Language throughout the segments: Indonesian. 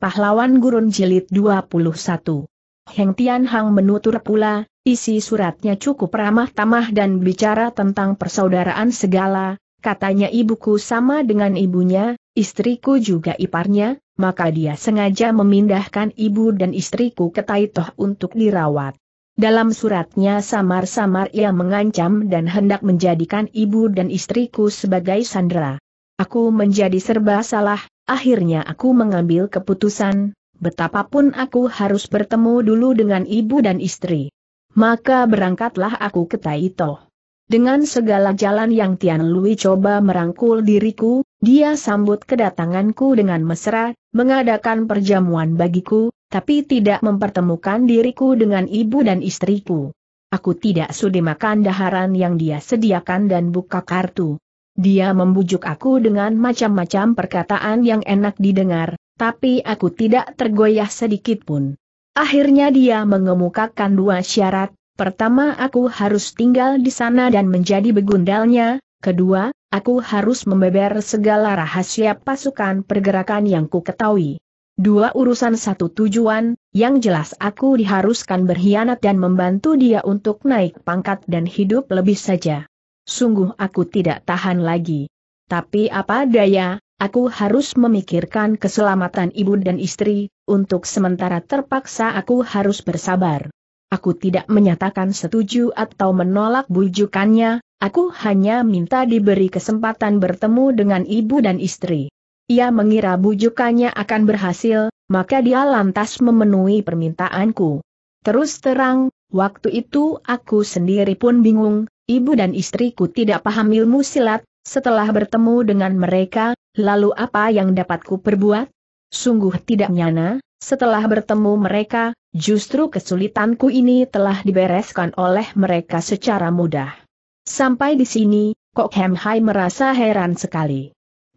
Pahlawan Gurun Jilid 21. Heng Tian Hang menutur pula, isi suratnya cukup ramah tamah dan bicara tentang persaudaraan segala, katanya ibuku sama dengan ibunya, istriku juga iparnya, maka dia sengaja memindahkan ibu dan istriku ke Taitoh untuk dirawat. Dalam suratnya samar-samar ia mengancam dan hendak menjadikan ibu dan istriku sebagai sandera. Aku menjadi serba salah, akhirnya aku mengambil keputusan, betapapun aku harus bertemu dulu dengan ibu dan istri. Maka berangkatlah aku ke Taito. Dengan segala jalan yang Tian Lui coba merangkul diriku, dia sambut kedatanganku dengan mesra, mengadakan perjamuan bagiku, tapi tidak mempertemukan diriku dengan ibu dan istriku. Aku tidak sudi makan daharan yang dia sediakan dan buka kartu. Dia membujuk aku dengan macam-macam perkataan yang enak didengar, tapi aku tidak tergoyah sedikit pun. Akhirnya dia mengemukakan dua syarat, pertama aku harus tinggal di sana dan menjadi begundalnya, kedua, aku harus membeber segala rahasia pasukan pergerakan yang ku ketahui. Dua urusan satu tujuan, yang jelas aku diharuskan berkhianat dan membantu dia untuk naik pangkat dan hidup lebih saja sungguh aku tidak tahan lagi. Tapi apa daya, aku harus memikirkan keselamatan ibu dan istri, untuk sementara terpaksa aku harus bersabar. Aku tidak menyatakan setuju atau menolak bujukannya, aku hanya minta diberi kesempatan bertemu dengan ibu dan istri. Ia mengira bujukannya akan berhasil, maka dia lantas memenuhi permintaanku. Terus terang, waktu itu aku sendiri pun bingung, ibu dan istriku tidak paham ilmu silat, setelah bertemu dengan mereka, lalu apa yang dapatku perbuat? Sungguh tidak nyana, setelah bertemu mereka, justru kesulitanku ini telah dibereskan oleh mereka secara mudah. Sampai di sini, Kok Hem Hai merasa heran sekali.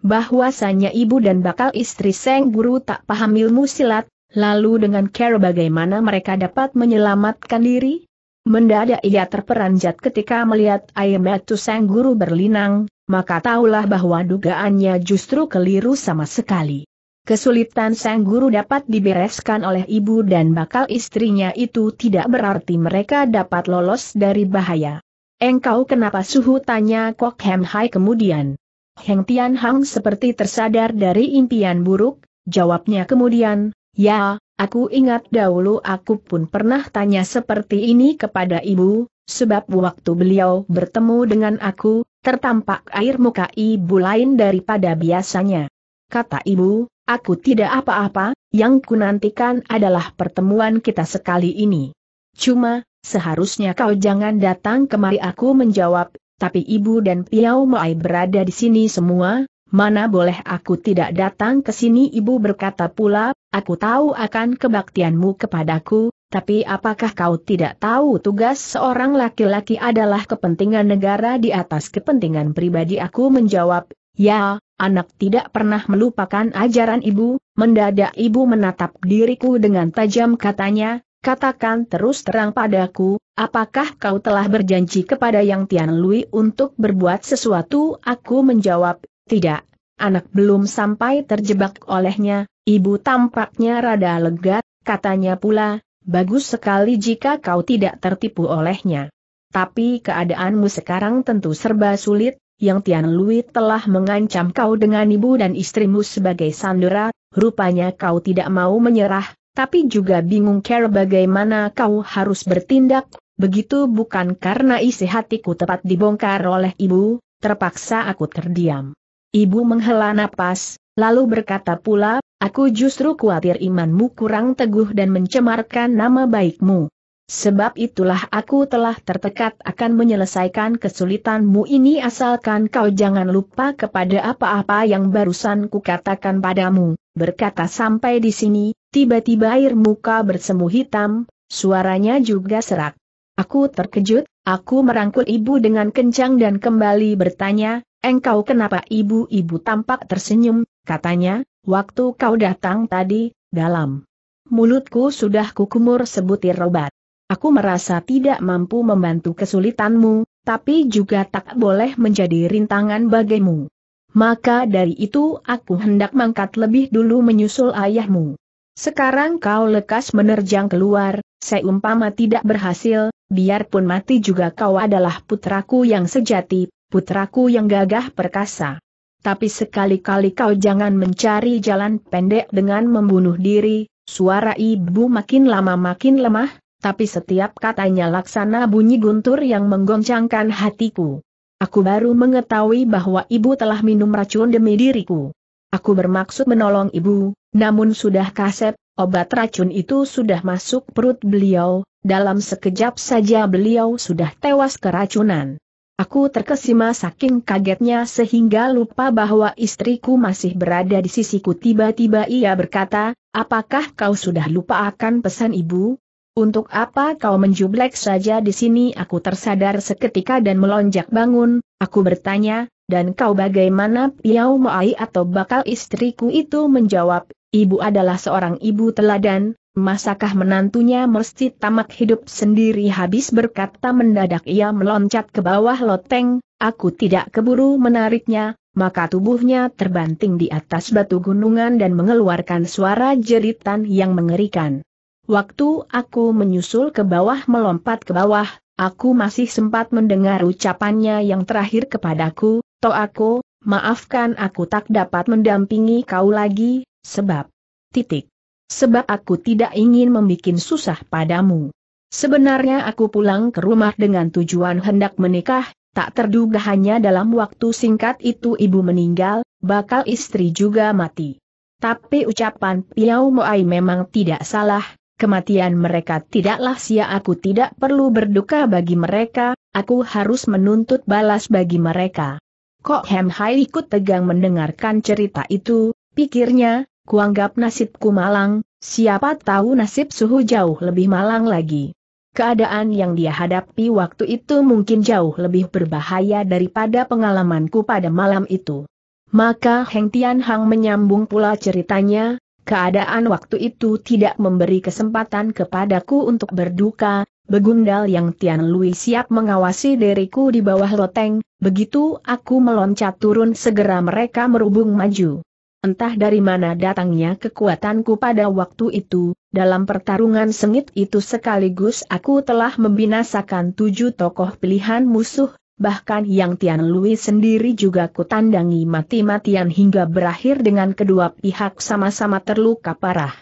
Bahwasanya ibu dan bakal istri Seng Guru tak paham ilmu silat, lalu dengan care bagaimana mereka dapat menyelamatkan diri? Mendadak ia terperanjat ketika melihat itu sang guru berlinang, maka tahulah bahwa dugaannya justru keliru sama sekali. Kesulitan sang guru dapat dibereskan oleh ibu dan bakal istrinya itu tidak berarti mereka dapat lolos dari bahaya. Engkau kenapa suhu tanya Kok Hem Hai kemudian. Heng Tian Hang seperti tersadar dari impian buruk, jawabnya kemudian, ya, Aku ingat dahulu aku pun pernah tanya seperti ini kepada ibu, sebab waktu beliau bertemu dengan aku, tertampak air muka ibu lain daripada biasanya. Kata ibu, aku tidak apa-apa, yang kunantikan adalah pertemuan kita sekali ini. Cuma, seharusnya kau jangan datang kemari aku menjawab, tapi ibu dan Piau Mai berada di sini semua, mana boleh aku tidak datang ke sini ibu berkata pula, aku tahu akan kebaktianmu kepadaku, tapi apakah kau tidak tahu tugas seorang laki-laki adalah kepentingan negara di atas kepentingan pribadi aku menjawab, ya, anak tidak pernah melupakan ajaran ibu, mendadak ibu menatap diriku dengan tajam katanya, katakan terus terang padaku, apakah kau telah berjanji kepada Yang Tian Lui untuk berbuat sesuatu aku menjawab, tidak, anak belum sampai terjebak olehnya, ibu tampaknya rada lega, katanya pula, bagus sekali jika kau tidak tertipu olehnya. Tapi keadaanmu sekarang tentu serba sulit, yang Tian Lui telah mengancam kau dengan ibu dan istrimu sebagai sandera, rupanya kau tidak mau menyerah, tapi juga bingung care bagaimana kau harus bertindak, begitu bukan karena isi hatiku tepat dibongkar oleh ibu, terpaksa aku terdiam. Ibu menghela napas, lalu berkata pula, aku justru khawatir imanmu kurang teguh dan mencemarkan nama baikmu. Sebab itulah aku telah tertekat akan menyelesaikan kesulitanmu ini asalkan kau jangan lupa kepada apa-apa yang barusan kukatakan padamu. Berkata sampai di sini, tiba-tiba air muka bersemu hitam, suaranya juga serak. Aku terkejut, aku merangkul ibu dengan kencang dan kembali bertanya, Engkau kenapa ibu-ibu tampak tersenyum, katanya, waktu kau datang tadi, dalam mulutku sudah kukumur sebutir obat. Aku merasa tidak mampu membantu kesulitanmu, tapi juga tak boleh menjadi rintangan bagimu. Maka dari itu aku hendak mangkat lebih dulu menyusul ayahmu. Sekarang kau lekas menerjang keluar, seumpama tidak berhasil, biarpun mati juga kau adalah putraku yang sejati, putraku yang gagah perkasa. Tapi sekali-kali kau jangan mencari jalan pendek dengan membunuh diri, suara ibu makin lama makin lemah, tapi setiap katanya laksana bunyi guntur yang menggoncangkan hatiku. Aku baru mengetahui bahwa ibu telah minum racun demi diriku. Aku bermaksud menolong ibu, namun sudah kasep, obat racun itu sudah masuk perut beliau, dalam sekejap saja beliau sudah tewas keracunan. Aku terkesima saking kagetnya sehingga lupa bahwa istriku masih berada di sisiku. Tiba-tiba ia berkata, apakah kau sudah lupa akan pesan ibu? Untuk apa kau menjublek saja di sini? Aku tersadar seketika dan melonjak bangun, aku bertanya, dan kau bagaimana Piau Moai atau bakal istriku itu menjawab, ibu adalah seorang ibu teladan, Masakah menantunya mesti tamak hidup sendiri habis berkata mendadak ia meloncat ke bawah loteng, aku tidak keburu menariknya, maka tubuhnya terbanting di atas batu gunungan dan mengeluarkan suara jeritan yang mengerikan. Waktu aku menyusul ke bawah melompat ke bawah, aku masih sempat mendengar ucapannya yang terakhir kepadaku, to aku, maafkan aku tak dapat mendampingi kau lagi, sebab... Titik. Sebab aku tidak ingin membuat susah padamu. Sebenarnya aku pulang ke rumah dengan tujuan hendak menikah, tak terduga hanya dalam waktu singkat itu ibu meninggal, bakal istri juga mati. Tapi ucapan Piau Moai memang tidak salah, kematian mereka tidaklah sia aku tidak perlu berduka bagi mereka, aku harus menuntut balas bagi mereka. Kok Hem Hai ikut tegang mendengarkan cerita itu, pikirnya, kuanggap nasibku malang, siapa tahu nasib suhu jauh lebih malang lagi. Keadaan yang dia hadapi waktu itu mungkin jauh lebih berbahaya daripada pengalamanku pada malam itu. Maka Heng Tian Hang menyambung pula ceritanya, keadaan waktu itu tidak memberi kesempatan kepadaku untuk berduka, Begundal yang Tian Lui siap mengawasi diriku di bawah loteng, begitu aku meloncat turun segera mereka merubung maju. Entah dari mana datangnya kekuatanku pada waktu itu, dalam pertarungan sengit itu sekaligus aku telah membinasakan tujuh tokoh pilihan musuh, bahkan yang Tian Lui sendiri juga kutandangi mati-matian hingga berakhir dengan kedua pihak sama-sama terluka parah.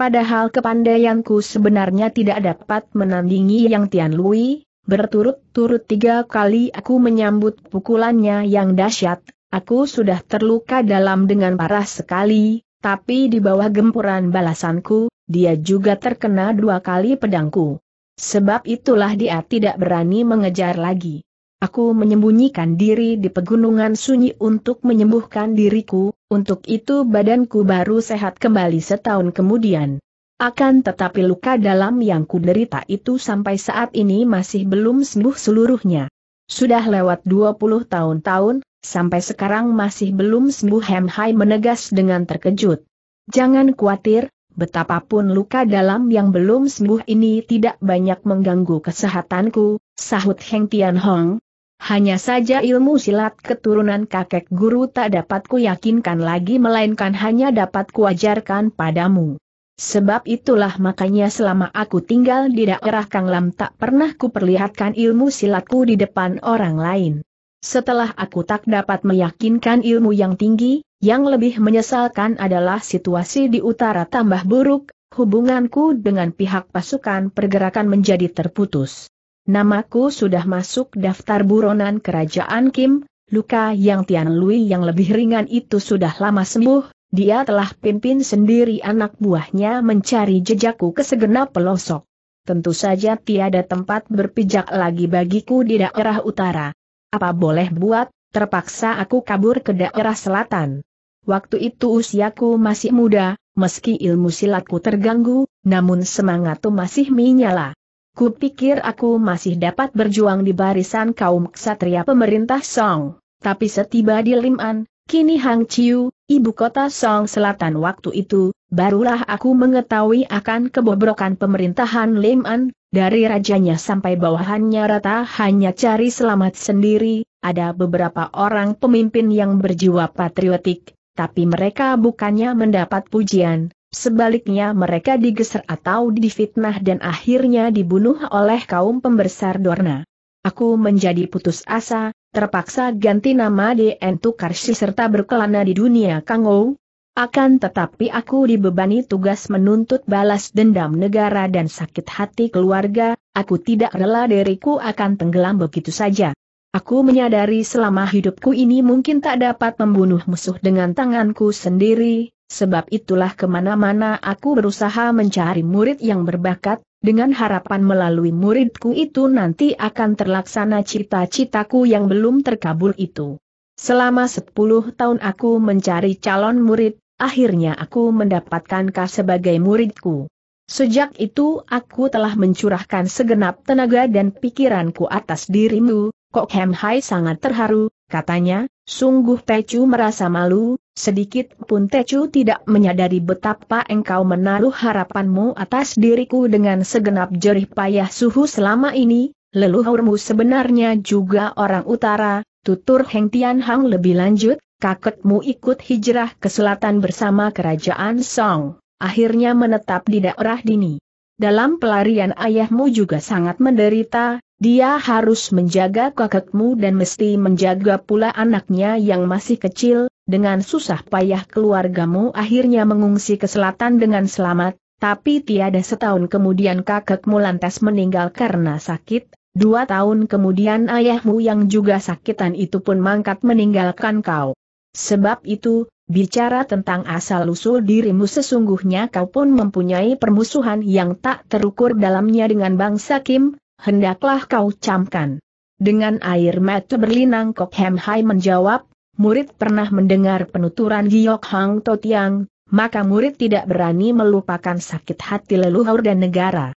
Padahal kepandaianku sebenarnya tidak dapat menandingi yang Tian Lui, berturut-turut tiga kali aku menyambut pukulannya yang dahsyat, Aku sudah terluka dalam dengan parah sekali, tapi di bawah gempuran balasanku, dia juga terkena dua kali pedangku. Sebab itulah dia tidak berani mengejar lagi. Aku menyembunyikan diri di pegunungan sunyi untuk menyembuhkan diriku, untuk itu badanku baru sehat kembali setahun kemudian. Akan tetapi luka dalam yang kuderita itu sampai saat ini masih belum sembuh seluruhnya. Sudah lewat 20 tahun-tahun, Sampai sekarang masih belum sembuh Hem Hai menegas dengan terkejut. Jangan khawatir, betapapun luka dalam yang belum sembuh ini tidak banyak mengganggu kesehatanku, sahut Heng Tian Hong. Hanya saja ilmu silat keturunan kakek guru tak dapat kuyakinkan lagi melainkan hanya dapat kuajarkan padamu. Sebab itulah makanya selama aku tinggal di daerah Kang Lam tak pernah kuperlihatkan ilmu silatku di depan orang lain. Setelah aku tak dapat meyakinkan ilmu yang tinggi, yang lebih menyesalkan adalah situasi di utara tambah buruk, hubunganku dengan pihak pasukan pergerakan menjadi terputus. Namaku sudah masuk daftar buronan kerajaan Kim, luka yang Tian Lui yang lebih ringan itu sudah lama sembuh, dia telah pimpin sendiri anak buahnya mencari jejakku ke segenap pelosok. Tentu saja tiada tempat berpijak lagi bagiku di daerah utara. Apa boleh buat, terpaksa aku kabur ke daerah selatan. Waktu itu usiaku masih muda, meski ilmu silatku terganggu, namun semangatku masih menyala. Kupikir aku masih dapat berjuang di barisan kaum ksatria pemerintah Song, tapi setiba di Liman, kini Chiu, ibu kota Song Selatan waktu itu, barulah aku mengetahui akan kebobrokan pemerintahan Liman, dari rajanya sampai bawahannya rata hanya cari selamat sendiri, ada beberapa orang pemimpin yang berjiwa patriotik, tapi mereka bukannya mendapat pujian, sebaliknya mereka digeser atau difitnah dan akhirnya dibunuh oleh kaum pembesar Dorna. Aku menjadi putus asa, terpaksa ganti nama DN Tukarsi serta berkelana di dunia Kangou, akan tetapi aku dibebani tugas menuntut balas dendam negara dan sakit hati keluarga, aku tidak rela diriku akan tenggelam begitu saja. Aku menyadari selama hidupku ini mungkin tak dapat membunuh musuh dengan tanganku sendiri, sebab itulah kemana-mana aku berusaha mencari murid yang berbakat, dengan harapan melalui muridku itu nanti akan terlaksana cita-citaku yang belum terkabul itu. Selama 10 tahun aku mencari calon murid, akhirnya aku mendapatkan kau sebagai muridku. Sejak itu aku telah mencurahkan segenap tenaga dan pikiranku atas dirimu, Kok Hem Hai sangat terharu, katanya, sungguh Tecu merasa malu, sedikit pun Tecu tidak menyadari betapa engkau menaruh harapanmu atas diriku dengan segenap jerih payah suhu selama ini, leluhurmu sebenarnya juga orang utara, tutur Heng Tian Hang lebih lanjut, kakekmu ikut hijrah ke selatan bersama kerajaan Song, akhirnya menetap di daerah Dini. Dalam pelarian ayahmu juga sangat menderita, dia harus menjaga kakekmu dan mesti menjaga pula anaknya yang masih kecil, dengan susah payah keluargamu akhirnya mengungsi ke selatan dengan selamat, tapi tiada setahun kemudian kakekmu lantas meninggal karena sakit, dua tahun kemudian ayahmu yang juga sakitan itu pun mangkat meninggalkan kau. Sebab itu, bicara tentang asal-usul dirimu sesungguhnya kau pun mempunyai permusuhan yang tak terukur dalamnya dengan bangsa Kim, hendaklah kau camkan. Dengan air mata berlinang Kok Hem Hai menjawab, murid pernah mendengar penuturan Giok Hang Totiang, maka murid tidak berani melupakan sakit hati leluhur dan negara.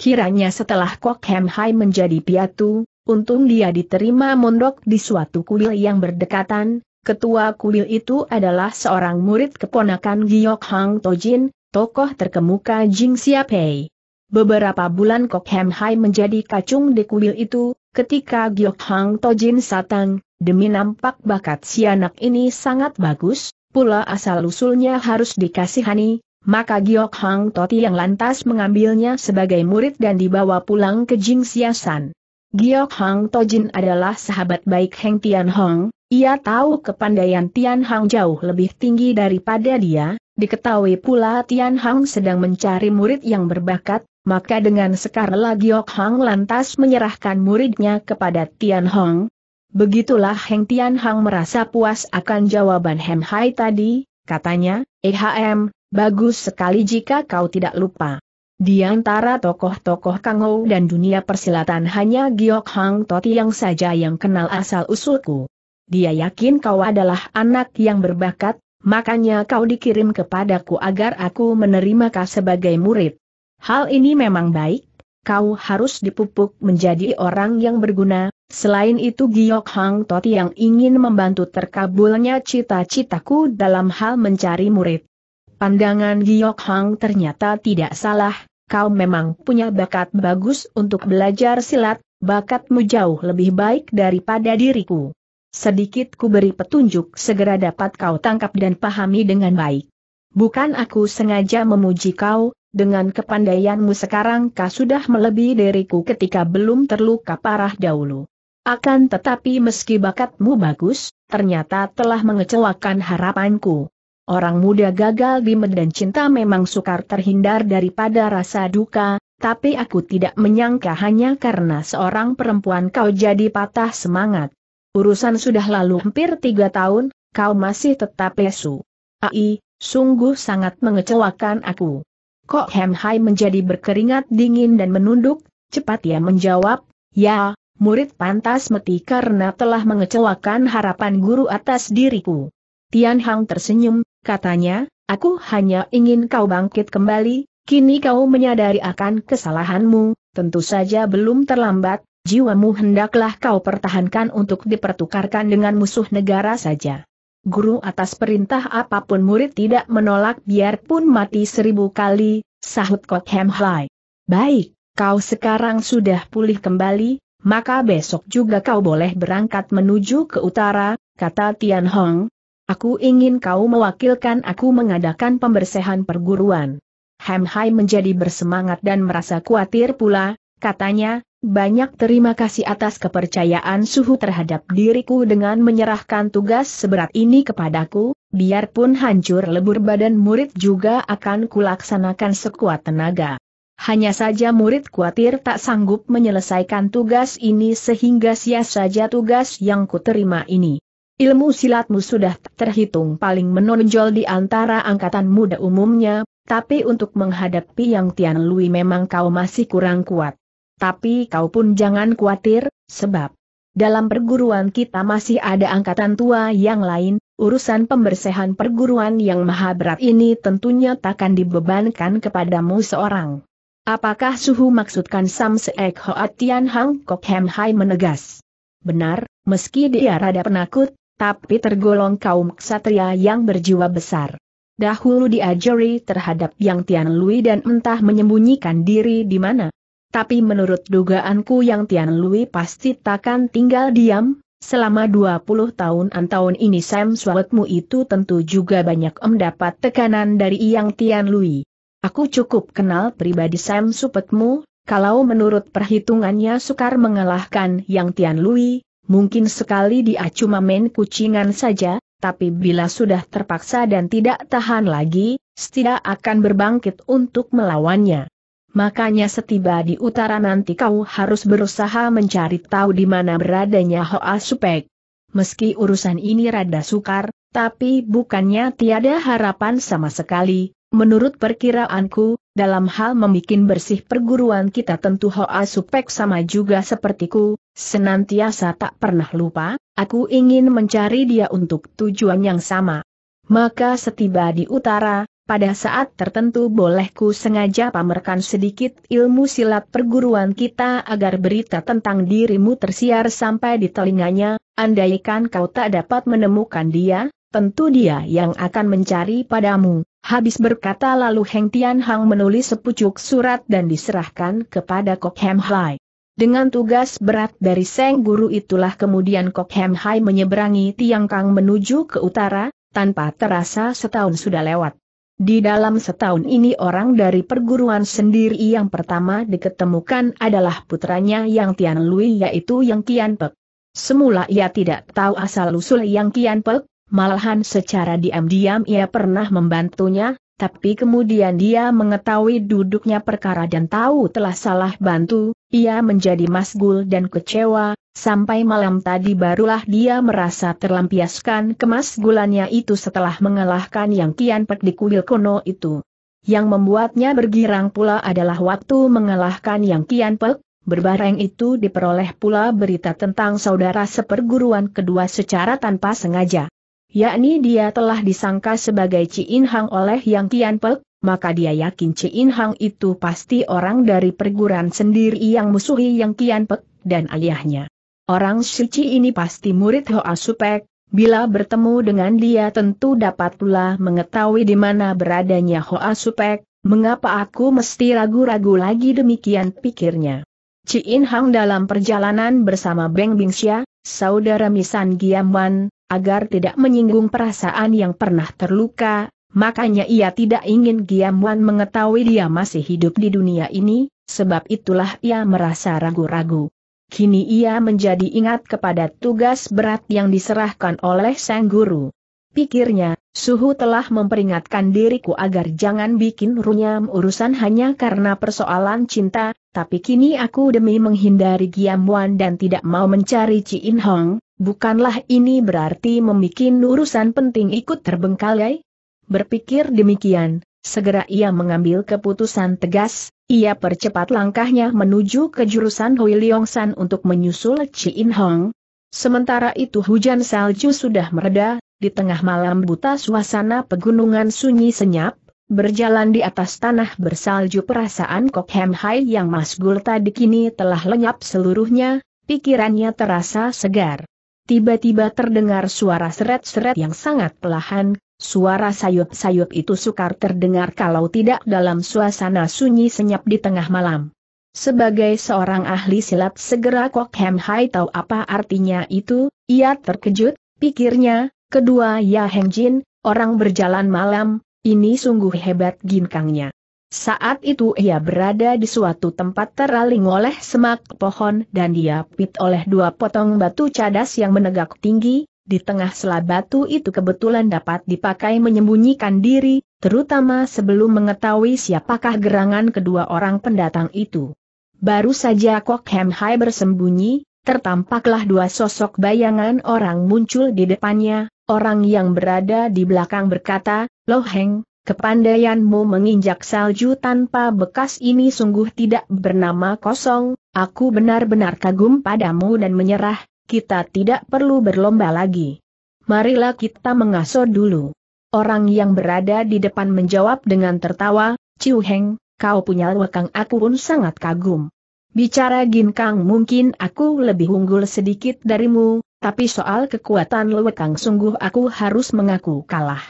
Kiranya setelah Kok Hem Hai menjadi piatu, untung dia diterima mondok di suatu kuil yang berdekatan, Ketua kuil itu adalah seorang murid keponakan Giok Hang Tojin, tokoh terkemuka Jing Siapei. Beberapa bulan Kok Hem Hai menjadi kacung di kuil itu, ketika Giok Hang Tojin satang, demi nampak bakat si anak ini sangat bagus, pula asal-usulnya harus dikasihani, maka Giok Hang Toti yang lantas mengambilnya sebagai murid dan dibawa pulang ke Jing Siasan. Giok Hang Tojin adalah sahabat baik Heng Tian Hong, ia tahu kepandaian Tian Hang jauh lebih tinggi daripada dia, diketahui pula Tian Hang sedang mencari murid yang berbakat, maka dengan sekarang Giok Hang lantas menyerahkan muridnya kepada Tian Hong. Begitulah Heng Tian Hang merasa puas akan jawaban Hem Hai tadi, katanya, EHM, bagus sekali jika kau tidak lupa. Di antara tokoh-tokoh Kangou dan dunia persilatan hanya Giok Hang Toti yang saja yang kenal asal-usulku. Dia yakin kau adalah anak yang berbakat, makanya kau dikirim kepadaku agar aku menerima kau sebagai murid. Hal ini memang baik, kau harus dipupuk menjadi orang yang berguna, selain itu Giok Hang Toti yang ingin membantu terkabulnya cita-citaku dalam hal mencari murid. Pandangan Giok Hang ternyata tidak salah, kau memang punya bakat bagus untuk belajar silat, bakatmu jauh lebih baik daripada diriku. Sedikit ku beri petunjuk segera dapat kau tangkap dan pahami dengan baik. Bukan aku sengaja memuji kau, dengan kepandaianmu sekarang kau sudah melebihi diriku ketika belum terluka parah dahulu. Akan tetapi meski bakatmu bagus, ternyata telah mengecewakan harapanku. Orang muda gagal di medan cinta memang sukar terhindar daripada rasa duka, tapi aku tidak menyangka hanya karena seorang perempuan kau jadi patah semangat. Urusan sudah lalu hampir tiga tahun, kau masih tetap lesu. Ai, sungguh sangat mengecewakan aku. Kok Hem Hai menjadi berkeringat dingin dan menunduk, cepat ia menjawab, ya, murid pantas mati karena telah mengecewakan harapan guru atas diriku. Tian Hang tersenyum, katanya, aku hanya ingin kau bangkit kembali, kini kau menyadari akan kesalahanmu, tentu saja belum terlambat, jiwamu hendaklah kau pertahankan untuk dipertukarkan dengan musuh negara saja. Guru atas perintah apapun murid tidak menolak biarpun mati seribu kali, sahut Kok Hem Hai. Baik, kau sekarang sudah pulih kembali, maka besok juga kau boleh berangkat menuju ke utara, kata Tian Hong, Aku ingin kau mewakilkan aku mengadakan pembersihan perguruan. Hem Hai menjadi bersemangat dan merasa khawatir pula, katanya, banyak terima kasih atas kepercayaan suhu terhadap diriku dengan menyerahkan tugas seberat ini kepadaku, biarpun hancur lebur badan murid juga akan kulaksanakan sekuat tenaga. Hanya saja murid khawatir tak sanggup menyelesaikan tugas ini sehingga sia saja tugas yang kuterima ini. Ilmu silatmu sudah terhitung paling menonjol di antara angkatan muda umumnya, tapi untuk menghadapi yang Tian Lui memang kau masih kurang kuat. Tapi kau pun jangan khawatir, sebab dalam perguruan kita masih ada angkatan tua yang lain, urusan pembersihan perguruan yang maha berat ini tentunya takkan dibebankan kepadamu seorang. Apakah suhu maksudkan Sam Seek Hoa Tian Hang Kok Hem Hai menegas? Benar, meski dia rada penakut, tapi tergolong kaum ksatria yang berjiwa besar. Dahulu diajari terhadap Yang Tian Lui dan entah menyembunyikan diri di mana. Tapi menurut dugaanku Yang Tian Lui pasti takkan tinggal diam, selama 20 tahunan tahun ini Sam Swatmu itu tentu juga banyak mendapat tekanan dari Yang Tian Lui. Aku cukup kenal pribadi Sam Supetmu, kalau menurut perhitungannya sukar mengalahkan Yang Tian Lui, mungkin sekali dia cuma main kucingan saja, tapi bila sudah terpaksa dan tidak tahan lagi, setidak akan berbangkit untuk melawannya. Makanya setiba di utara nanti kau harus berusaha mencari tahu di mana beradanya Hoa Supek. Meski urusan ini rada sukar, tapi bukannya tiada harapan sama sekali, menurut perkiraanku, dalam hal membuat bersih perguruan kita tentu Hoa Supek sama juga sepertiku, senantiasa tak pernah lupa, aku ingin mencari dia untuk tujuan yang sama. Maka setiba di utara, pada saat tertentu bolehku sengaja pamerkan sedikit ilmu silat perguruan kita agar berita tentang dirimu tersiar sampai di telinganya, andaikan kau tak dapat menemukan dia, tentu dia yang akan mencari padamu. Habis berkata lalu Heng Tian Hang menulis sepucuk surat dan diserahkan kepada Kok Hem Hai. Dengan tugas berat dari Seng Guru itulah kemudian Kok Hem Hai menyeberangi Tiang Kang menuju ke utara, tanpa terasa setahun sudah lewat. Di dalam setahun ini orang dari perguruan sendiri yang pertama diketemukan adalah putranya Yang Tian Lui yaitu Yang Kian Pek. Semula ia tidak tahu asal-usul Yang Kian Pek, malahan secara diam-diam ia pernah membantunya, tapi kemudian dia mengetahui duduknya perkara dan tahu telah salah bantu, ia menjadi masgul dan kecewa, sampai malam tadi barulah dia merasa terlampiaskan kemasgulannya itu setelah mengalahkan yang kian pek di kuil Kono itu. Yang membuatnya bergirang pula adalah waktu mengalahkan yang kian pek, berbareng itu diperoleh pula berita tentang saudara seperguruan kedua secara tanpa sengaja yakni dia telah disangka sebagai Cihin Hang oleh Yang Tian Pek, maka dia yakin Cihin Hang itu pasti orang dari perguruan sendiri yang musuhi Yang Tian Pek, dan aliahnya. Orang Shichi ini pasti murid Hoa Supek, bila bertemu dengan dia tentu dapat pula mengetahui di mana beradanya Hoa Supek, mengapa aku mesti ragu-ragu lagi demikian pikirnya. Cihin Hang dalam perjalanan bersama Beng Bingxia, saudara Misan Giamwan, agar tidak menyinggung perasaan yang pernah terluka, makanya ia tidak ingin Giamwan mengetahui dia masih hidup di dunia ini, sebab itulah ia merasa ragu-ragu. Kini ia menjadi ingat kepada tugas berat yang diserahkan oleh sang guru. Pikirnya, Suhu telah memperingatkan diriku agar jangan bikin runyam urusan hanya karena persoalan cinta, tapi kini aku demi menghindari Giam Wan dan tidak mau mencari In Hong, bukanlah ini berarti membuat urusan penting ikut terbengkalai? Berpikir demikian, segera ia mengambil keputusan tegas, ia percepat langkahnya menuju ke jurusan Hui Leong San untuk menyusul In Hong. Sementara itu hujan salju sudah mereda, di tengah malam buta suasana pegunungan sunyi senyap, Berjalan di atas tanah bersalju perasaan Kok Hem Hai yang masgul tadi kini telah lenyap seluruhnya, pikirannya terasa segar. Tiba-tiba terdengar suara seret-seret yang sangat pelahan, suara sayup-sayup itu sukar terdengar kalau tidak dalam suasana sunyi senyap di tengah malam. Sebagai seorang ahli silat segera Kok Hem Hai tahu apa artinya itu, ia terkejut, pikirnya, kedua Ya Heng Jin, orang berjalan malam, ini sungguh hebat ginkangnya. Saat itu ia berada di suatu tempat teraling oleh semak pohon dan diapit oleh dua potong batu cadas yang menegak tinggi, di tengah sela batu itu kebetulan dapat dipakai menyembunyikan diri, terutama sebelum mengetahui siapakah gerangan kedua orang pendatang itu. Baru saja Kok Hem Hai bersembunyi, tertampaklah dua sosok bayangan orang muncul di depannya, Orang yang berada di belakang berkata, Loh Heng, kepandaianmu menginjak salju tanpa bekas ini sungguh tidak bernama kosong, aku benar-benar kagum padamu dan menyerah, kita tidak perlu berlomba lagi. Marilah kita mengasuh dulu. Orang yang berada di depan menjawab dengan tertawa, Ciu Heng, kau punya wakang aku pun sangat kagum. Bicara gin kang mungkin aku lebih unggul sedikit darimu, tapi soal kekuatan lewekang sungguh aku harus mengaku kalah.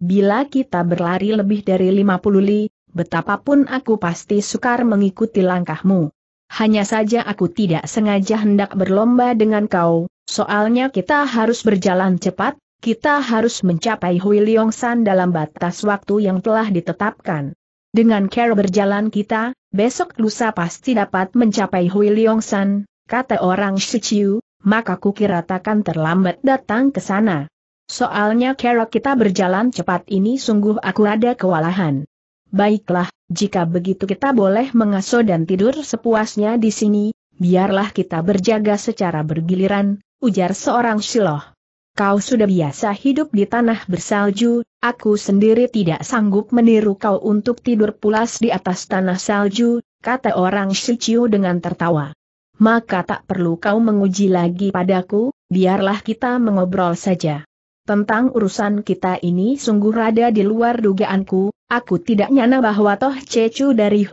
Bila kita berlari lebih dari 50 li, betapapun aku pasti sukar mengikuti langkahmu. Hanya saja aku tidak sengaja hendak berlomba dengan kau, soalnya kita harus berjalan cepat, kita harus mencapai Hui Leong San dalam batas waktu yang telah ditetapkan. Dengan cara berjalan kita, besok lusa pasti dapat mencapai Hui Leong San, kata orang Shichiu, maka kukira takkan terlambat datang ke sana. Soalnya kera kita berjalan cepat ini sungguh aku ada kewalahan. Baiklah, jika begitu kita boleh mengaso dan tidur sepuasnya di sini, biarlah kita berjaga secara bergiliran, ujar seorang siloh. Kau sudah biasa hidup di tanah bersalju, aku sendiri tidak sanggup meniru kau untuk tidur pulas di atas tanah salju, kata orang Shiciu dengan tertawa maka tak perlu kau menguji lagi padaku, biarlah kita mengobrol saja. Tentang urusan kita ini sungguh rada di luar dugaanku, aku tidak nyana bahwa Toh Cecu dari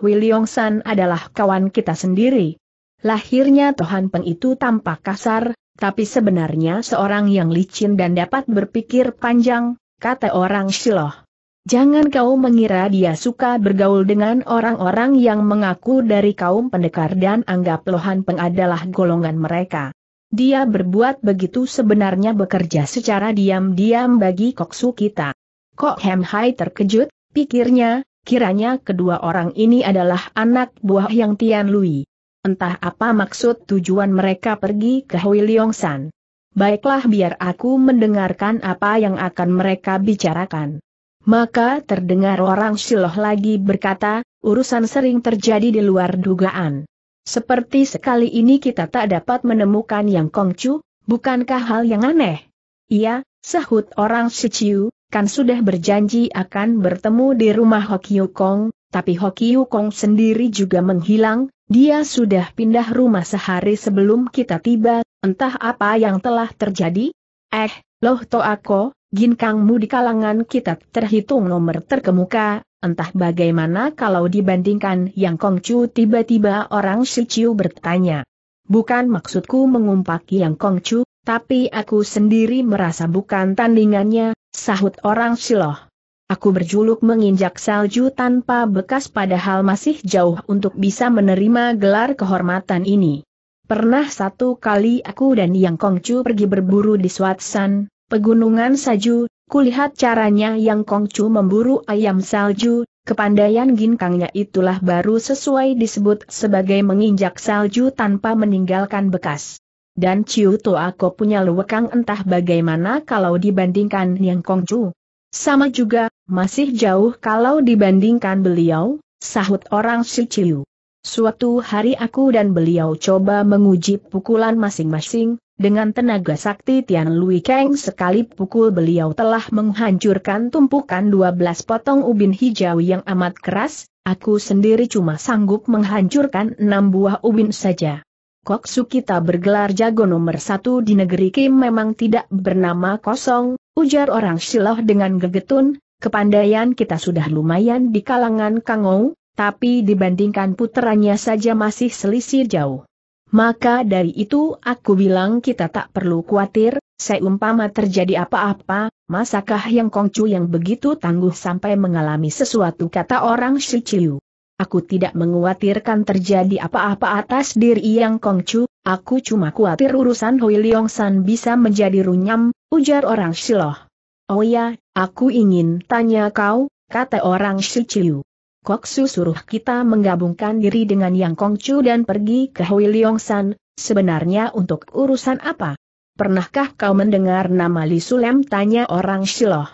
San adalah kawan kita sendiri. Lahirnya Tohan Peng itu tampak kasar, tapi sebenarnya seorang yang licin dan dapat berpikir panjang, kata orang Shiloh. Jangan kau mengira dia suka bergaul dengan orang-orang yang mengaku dari kaum pendekar dan anggap lohan pengadalah golongan mereka. Dia berbuat begitu sebenarnya bekerja secara diam-diam bagi koksu kita. Kok Hem Hai terkejut, pikirnya, kiranya kedua orang ini adalah anak buah yang Tian Lui. Entah apa maksud tujuan mereka pergi ke Hui Leong San. Baiklah biar aku mendengarkan apa yang akan mereka bicarakan. Maka terdengar orang Siloh lagi berkata, urusan sering terjadi di luar dugaan. Seperti sekali ini kita tak dapat menemukan yang kongcu, bukankah hal yang aneh? Iya, sahut orang Siciu, kan sudah berjanji akan bertemu di rumah Hokiu Kong, tapi Hokiu Kong sendiri juga menghilang, dia sudah pindah rumah sehari sebelum kita tiba, entah apa yang telah terjadi? Eh, loh to aku, Ginkangmu di kalangan kita terhitung nomor terkemuka, entah bagaimana kalau dibandingkan yang Kongcu tiba-tiba orang Shiciu bertanya. Bukan maksudku mengumpaki yang Kongcu, tapi aku sendiri merasa bukan tandingannya, sahut orang Siloh. Aku berjuluk menginjak salju tanpa bekas padahal masih jauh untuk bisa menerima gelar kehormatan ini. Pernah satu kali aku dan Yang Kongcu pergi berburu di Swatsan, Pegunungan Saju, kulihat caranya yang Kongcu memburu ayam salju, kepandaian ginkangnya itulah baru sesuai disebut sebagai menginjak salju tanpa meninggalkan bekas. Dan Ciu Toako punya lewekang entah bagaimana kalau dibandingkan yang Kongcu. Sama juga, masih jauh kalau dibandingkan beliau, sahut orang si Ciu. Suatu hari aku dan beliau coba menguji pukulan masing-masing, dengan tenaga sakti Tian Lui Kang sekali pukul beliau telah menghancurkan tumpukan 12 potong ubin hijau yang amat keras, aku sendiri cuma sanggup menghancurkan 6 buah ubin saja. Kok kita bergelar jago nomor satu di negeri Kim memang tidak bernama kosong, ujar orang Siloh dengan gegetun, kepandaian kita sudah lumayan di kalangan Kangou, tapi dibandingkan puteranya saja masih selisih jauh. Maka dari itu aku bilang kita tak perlu khawatir, seumpama terjadi apa-apa, masakah yang Kongcu yang begitu tangguh sampai mengalami sesuatu kata orang Shiciu. Aku tidak menguatirkan terjadi apa-apa atas diri yang Kongcu, aku cuma khawatir urusan Hui Leong San bisa menjadi runyam, ujar orang Shiloh. Oh ya, aku ingin tanya kau, kata orang Shiciu. Su suruh kita menggabungkan diri dengan Yang Kongcu dan pergi ke Hui San, sebenarnya untuk urusan apa? Pernahkah kau mendengar nama Li Sulem tanya orang Shiloh?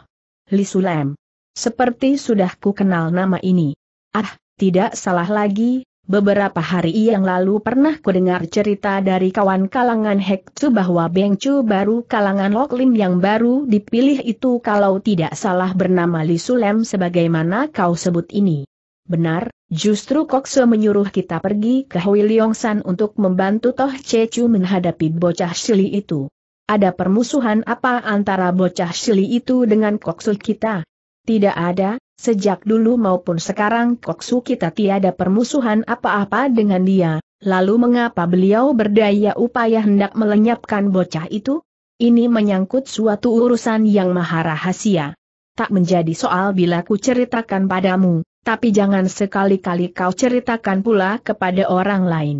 Li Sulem. Seperti sudah ku kenal nama ini. Ah, tidak salah lagi, Beberapa hari yang lalu pernah dengar cerita dari kawan kalangan Hek Chu bahwa Beng Chu baru kalangan Lok Lim yang baru dipilih itu kalau tidak salah bernama Li Sulem sebagaimana kau sebut ini. Benar, justru Kokso menyuruh kita pergi ke Hui San untuk membantu Toh Cecu menghadapi bocah Shili itu. Ada permusuhan apa antara bocah Shili itu dengan Koksu kita? Tidak ada, sejak dulu maupun sekarang Koksu kita tiada permusuhan apa-apa dengan dia, Lalu mengapa beliau berdaya upaya hendak melenyapkan bocah itu? Ini menyangkut suatu urusan yang maha rahasia. Tak menjadi soal bila ku ceritakan padamu, tapi jangan sekali-kali kau ceritakan pula kepada orang lain.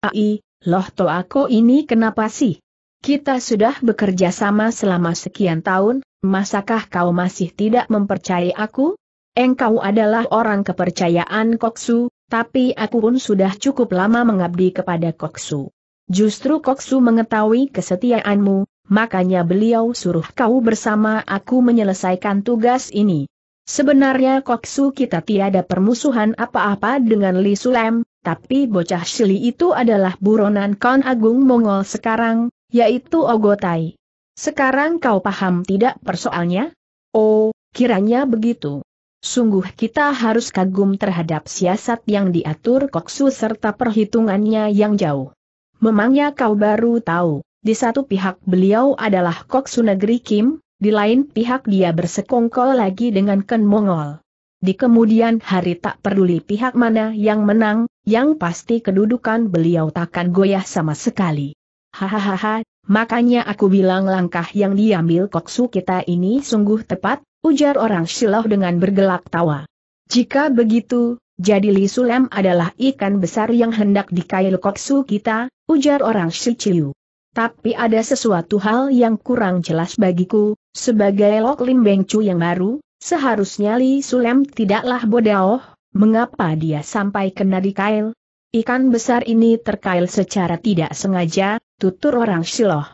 Ai, loh to aku ini kenapa sih? Kita sudah bekerja sama selama sekian tahun, masakah kau masih tidak mempercayai aku? Engkau adalah orang kepercayaan Koksu, tapi aku pun sudah cukup lama mengabdi kepada Koksu. Justru Koksu mengetahui kesetiaanmu, makanya beliau suruh kau bersama aku menyelesaikan tugas ini. Sebenarnya Koksu kita tiada permusuhan apa-apa dengan Li Sulem, tapi bocah Shili itu adalah buronan Kon Agung Mongol sekarang, yaitu Ogotai. Sekarang kau paham tidak persoalnya? Oh, kiranya begitu. Sungguh kita harus kagum terhadap siasat yang diatur Koksu serta perhitungannya yang jauh. Memangnya kau baru tahu, di satu pihak beliau adalah Koksu negeri Kim, di lain pihak dia bersekongkol lagi dengan Ken Mongol. Di kemudian hari tak peduli pihak mana yang menang, yang pasti kedudukan beliau takkan goyah sama sekali. Hahaha, makanya aku bilang langkah yang diambil koksu kita ini sungguh tepat, ujar orang Shiloh dengan bergelak tawa. Jika begitu, jadi Li Sulem adalah ikan besar yang hendak dikail koksu kita, ujar orang Shiciu. Tapi ada sesuatu hal yang kurang jelas bagiku, sebagai Lok Lim Beng Chu yang baru, seharusnya Li Sulem tidaklah bodoh, mengapa dia sampai kena dikail? Ikan besar ini terkail secara tidak sengaja, tutur orang Siloh.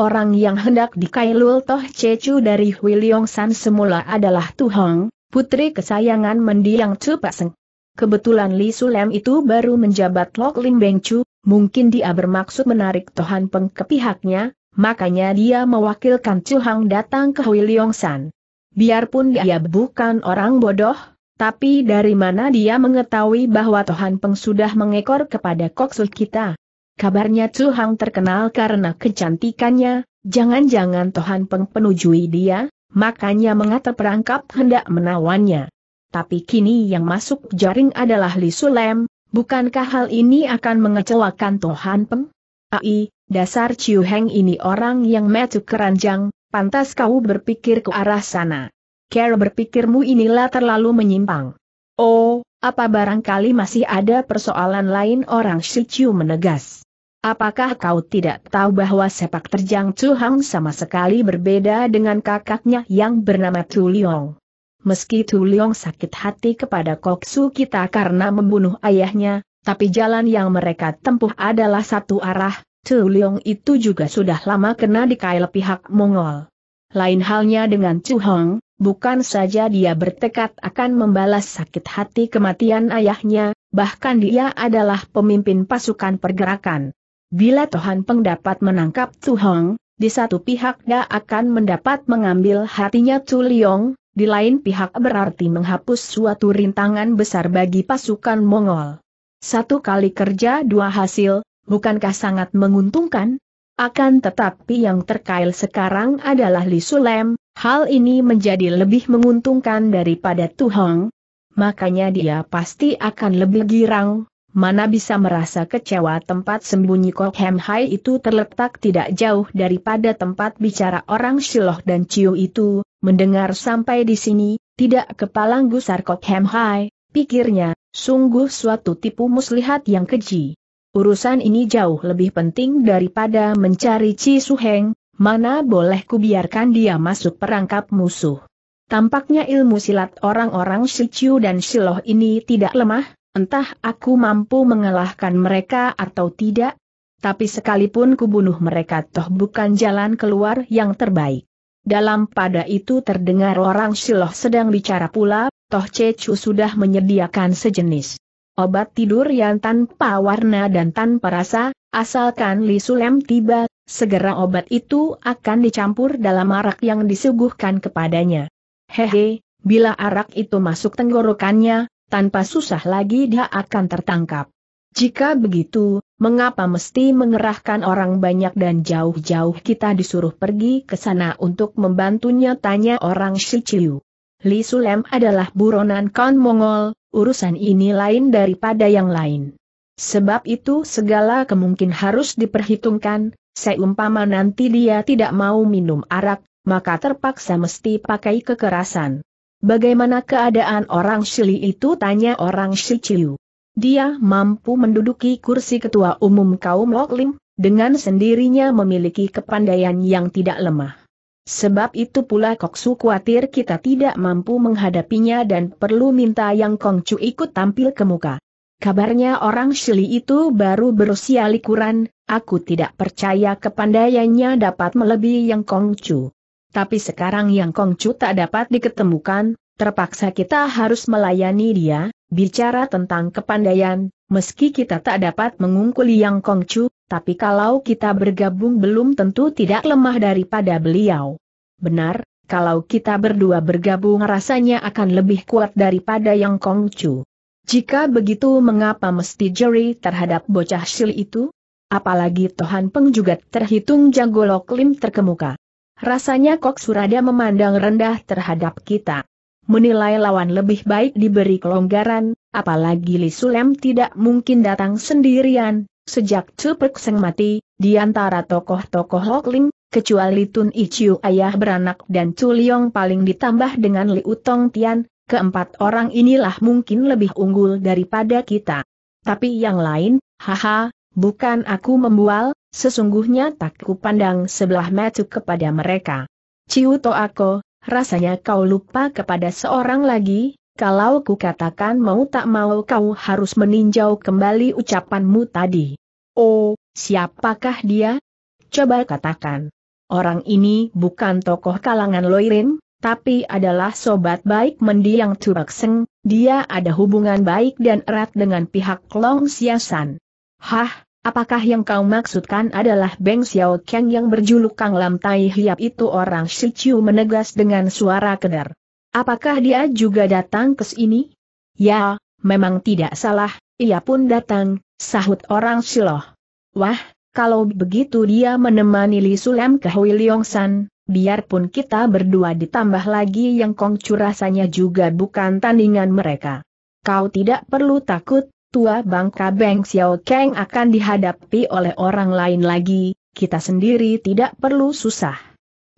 Orang yang hendak dikailul Toh Cecu dari Huiliong San semula adalah Tu Hong, putri kesayangan mendiang Chu Paseng. Kebetulan Li Sulem itu baru menjabat Lok Lim Beng Chu, Mungkin dia bermaksud menarik Tohan Peng ke pihaknya, makanya dia mewakilkan Chu Hang datang ke Hui Leong San. Biarpun dia bukan orang bodoh, tapi dari mana dia mengetahui bahwa Tohan Peng sudah mengekor kepada Koksul kita? Kabarnya Chu Hang terkenal karena kecantikannya, jangan-jangan Tohan Peng penujui dia, makanya mengata perangkap hendak menawannya. Tapi kini yang masuk jaring adalah Li Sulem, Bukankah hal ini akan mengecewakan Tuhan Peng? Ai, dasar Ciu Heng ini orang yang metu keranjang, pantas kau berpikir ke arah sana. Care berpikirmu inilah terlalu menyimpang. Oh, apa barangkali masih ada persoalan lain orang si Chiu menegas. Apakah kau tidak tahu bahwa sepak terjang Chu Hang sama sekali berbeda dengan kakaknya yang bernama Chu Liong? meski Tu Liong sakit hati kepada Koksu kita karena membunuh ayahnya, tapi jalan yang mereka tempuh adalah satu arah, Tu Liong itu juga sudah lama kena dikail pihak Mongol. Lain halnya dengan Chu Hong, bukan saja dia bertekad akan membalas sakit hati kematian ayahnya, bahkan dia adalah pemimpin pasukan pergerakan. Bila Tuhan Peng menangkap Tu Hong, di satu pihak dia akan mendapat mengambil hatinya Tu Liong, di lain pihak berarti menghapus suatu rintangan besar bagi pasukan Mongol. Satu kali kerja dua hasil, bukankah sangat menguntungkan? Akan tetapi yang terkail sekarang adalah Li Sulem, hal ini menjadi lebih menguntungkan daripada Tuhong. Makanya dia pasti akan lebih girang, Mana bisa merasa kecewa tempat sembunyi Kok Hem Hai itu terletak tidak jauh daripada tempat bicara orang Siloh dan Ciu itu, mendengar sampai di sini, tidak kepalang gusar Kok Hem Hai, pikirnya, sungguh suatu tipu muslihat yang keji. Urusan ini jauh lebih penting daripada mencari Su Suheng, mana boleh kubiarkan dia masuk perangkap musuh. Tampaknya ilmu silat orang-orang Shichu dan Shiloh ini tidak lemah, Entah aku mampu mengalahkan mereka atau tidak, tapi sekalipun kubunuh mereka toh bukan jalan keluar yang terbaik. Dalam pada itu terdengar orang Siloh sedang bicara pula, toh Cecu sudah menyediakan sejenis obat tidur yang tanpa warna dan tanpa rasa, asalkan Li Sulem tiba, segera obat itu akan dicampur dalam arak yang disuguhkan kepadanya. Hehe, bila arak itu masuk tenggorokannya, tanpa susah lagi dia akan tertangkap. Jika begitu, mengapa mesti mengerahkan orang banyak dan jauh-jauh kita disuruh pergi ke sana untuk membantunya tanya orang Shichiu? Li Sulem adalah buronan Khan Mongol, urusan ini lain daripada yang lain. Sebab itu segala kemungkin harus diperhitungkan, seumpama nanti dia tidak mau minum arak, maka terpaksa mesti pakai kekerasan. Bagaimana keadaan orang Shili itu tanya orang Shichiu. Dia mampu menduduki kursi ketua umum kaum Loklim, dengan sendirinya memiliki kepandaian yang tidak lemah. Sebab itu pula Koksu khawatir kita tidak mampu menghadapinya dan perlu minta Yang Kongcu ikut tampil ke muka. Kabarnya orang Shili itu baru berusia likuran, aku tidak percaya kepandaiannya dapat melebihi Yang Kongcu tapi sekarang Yang Kongcu tak dapat diketemukan, terpaksa kita harus melayani dia, bicara tentang kepandaian, meski kita tak dapat mengungkuli Yang Kongcu, tapi kalau kita bergabung belum tentu tidak lemah daripada beliau. Benar, kalau kita berdua bergabung rasanya akan lebih kuat daripada Yang Kongcu. Jika begitu mengapa mesti jeri terhadap bocah sil itu? Apalagi Tohan Peng juga terhitung jago Loklim terkemuka. Rasanya Kok Surada memandang rendah terhadap kita. Menilai lawan lebih baik diberi kelonggaran, apalagi Li Sulem tidak mungkin datang sendirian. Sejak Super Seng mati, di antara tokoh-tokoh Hokling, kecuali Tun Ichiu ayah beranak dan Chuliong paling ditambah dengan Liu Tong Tian, keempat orang inilah mungkin lebih unggul daripada kita. Tapi yang lain, haha, bukan aku membual, sesungguhnya tak kupandang sebelah mata kepada mereka. Ciu to aku, rasanya kau lupa kepada seorang lagi, kalau ku katakan mau tak mau kau harus meninjau kembali ucapanmu tadi. Oh, siapakah dia? Coba katakan. Orang ini bukan tokoh kalangan Loirin, tapi adalah sobat baik mendiang Turakseng, dia ada hubungan baik dan erat dengan pihak Long Siasan. Hah, apakah yang kau maksudkan adalah Beng Xiao Kang yang berjuluk Kang Lam Tai Hiap itu orang Chiu menegas dengan suara kedar. Apakah dia juga datang ke sini? Ya, memang tidak salah, ia pun datang, sahut orang Siloh. Wah, kalau begitu dia menemani Li Sulem ke Hui Leong San, biarpun kita berdua ditambah lagi yang kongcu rasanya juga bukan tandingan mereka. Kau tidak perlu takut, tua bangka Beng Xiao Kang akan dihadapi oleh orang lain lagi, kita sendiri tidak perlu susah.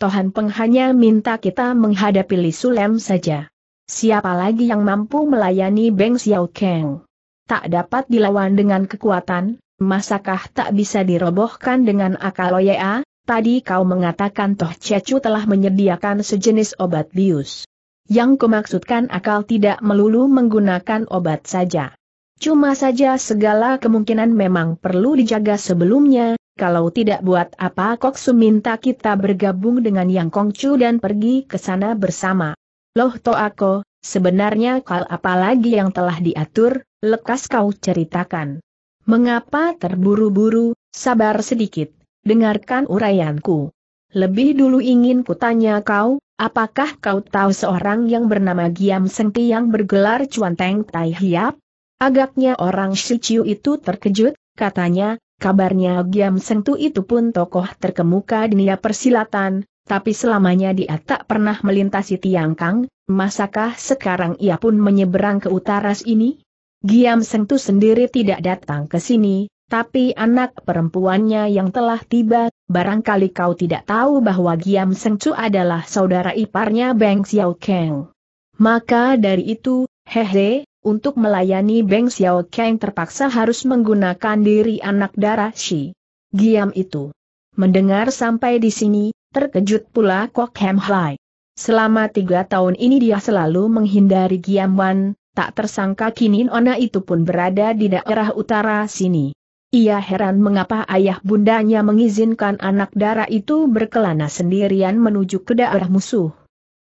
Tohan Peng hanya minta kita menghadapi Li Sulem saja. Siapa lagi yang mampu melayani Beng Xiao Kang? Tak dapat dilawan dengan kekuatan, masakah tak bisa dirobohkan dengan akal Oya? Tadi kau mengatakan Toh Cecu telah menyediakan sejenis obat bius. Yang kumaksudkan akal tidak melulu menggunakan obat saja. Cuma saja segala kemungkinan memang perlu dijaga sebelumnya, kalau tidak buat apa kok minta kita bergabung dengan Yang Kongcu dan pergi ke sana bersama. Loh aku, sebenarnya kal lagi yang telah diatur, lekas kau ceritakan. Mengapa terburu-buru, sabar sedikit, dengarkan uraianku. Lebih dulu ingin kutanya kau, apakah kau tahu seorang yang bernama Giam Sengti yang bergelar Cuan Teng Tai Hiap? Agaknya orang Shiciu itu terkejut, katanya, kabarnya Giam Sengtu itu pun tokoh terkemuka di dunia persilatan, tapi selamanya dia tak pernah melintasi Tiangkang, masakah sekarang ia pun menyeberang ke utara ini? Giam Sengtu sendiri tidak datang ke sini, tapi anak perempuannya yang telah tiba, barangkali kau tidak tahu bahwa Giam Sengtu adalah saudara iparnya Beng Xiao Kang. Maka dari itu, hehe, untuk melayani Beng Xiao Kang terpaksa harus menggunakan diri anak darah Shi. Giam itu. Mendengar sampai di sini, terkejut pula Kok Hem Hai. Selama tiga tahun ini dia selalu menghindari Giam Wan, tak tersangka kini Ona itu pun berada di daerah utara sini. Ia heran mengapa ayah bundanya mengizinkan anak darah itu berkelana sendirian menuju ke daerah musuh.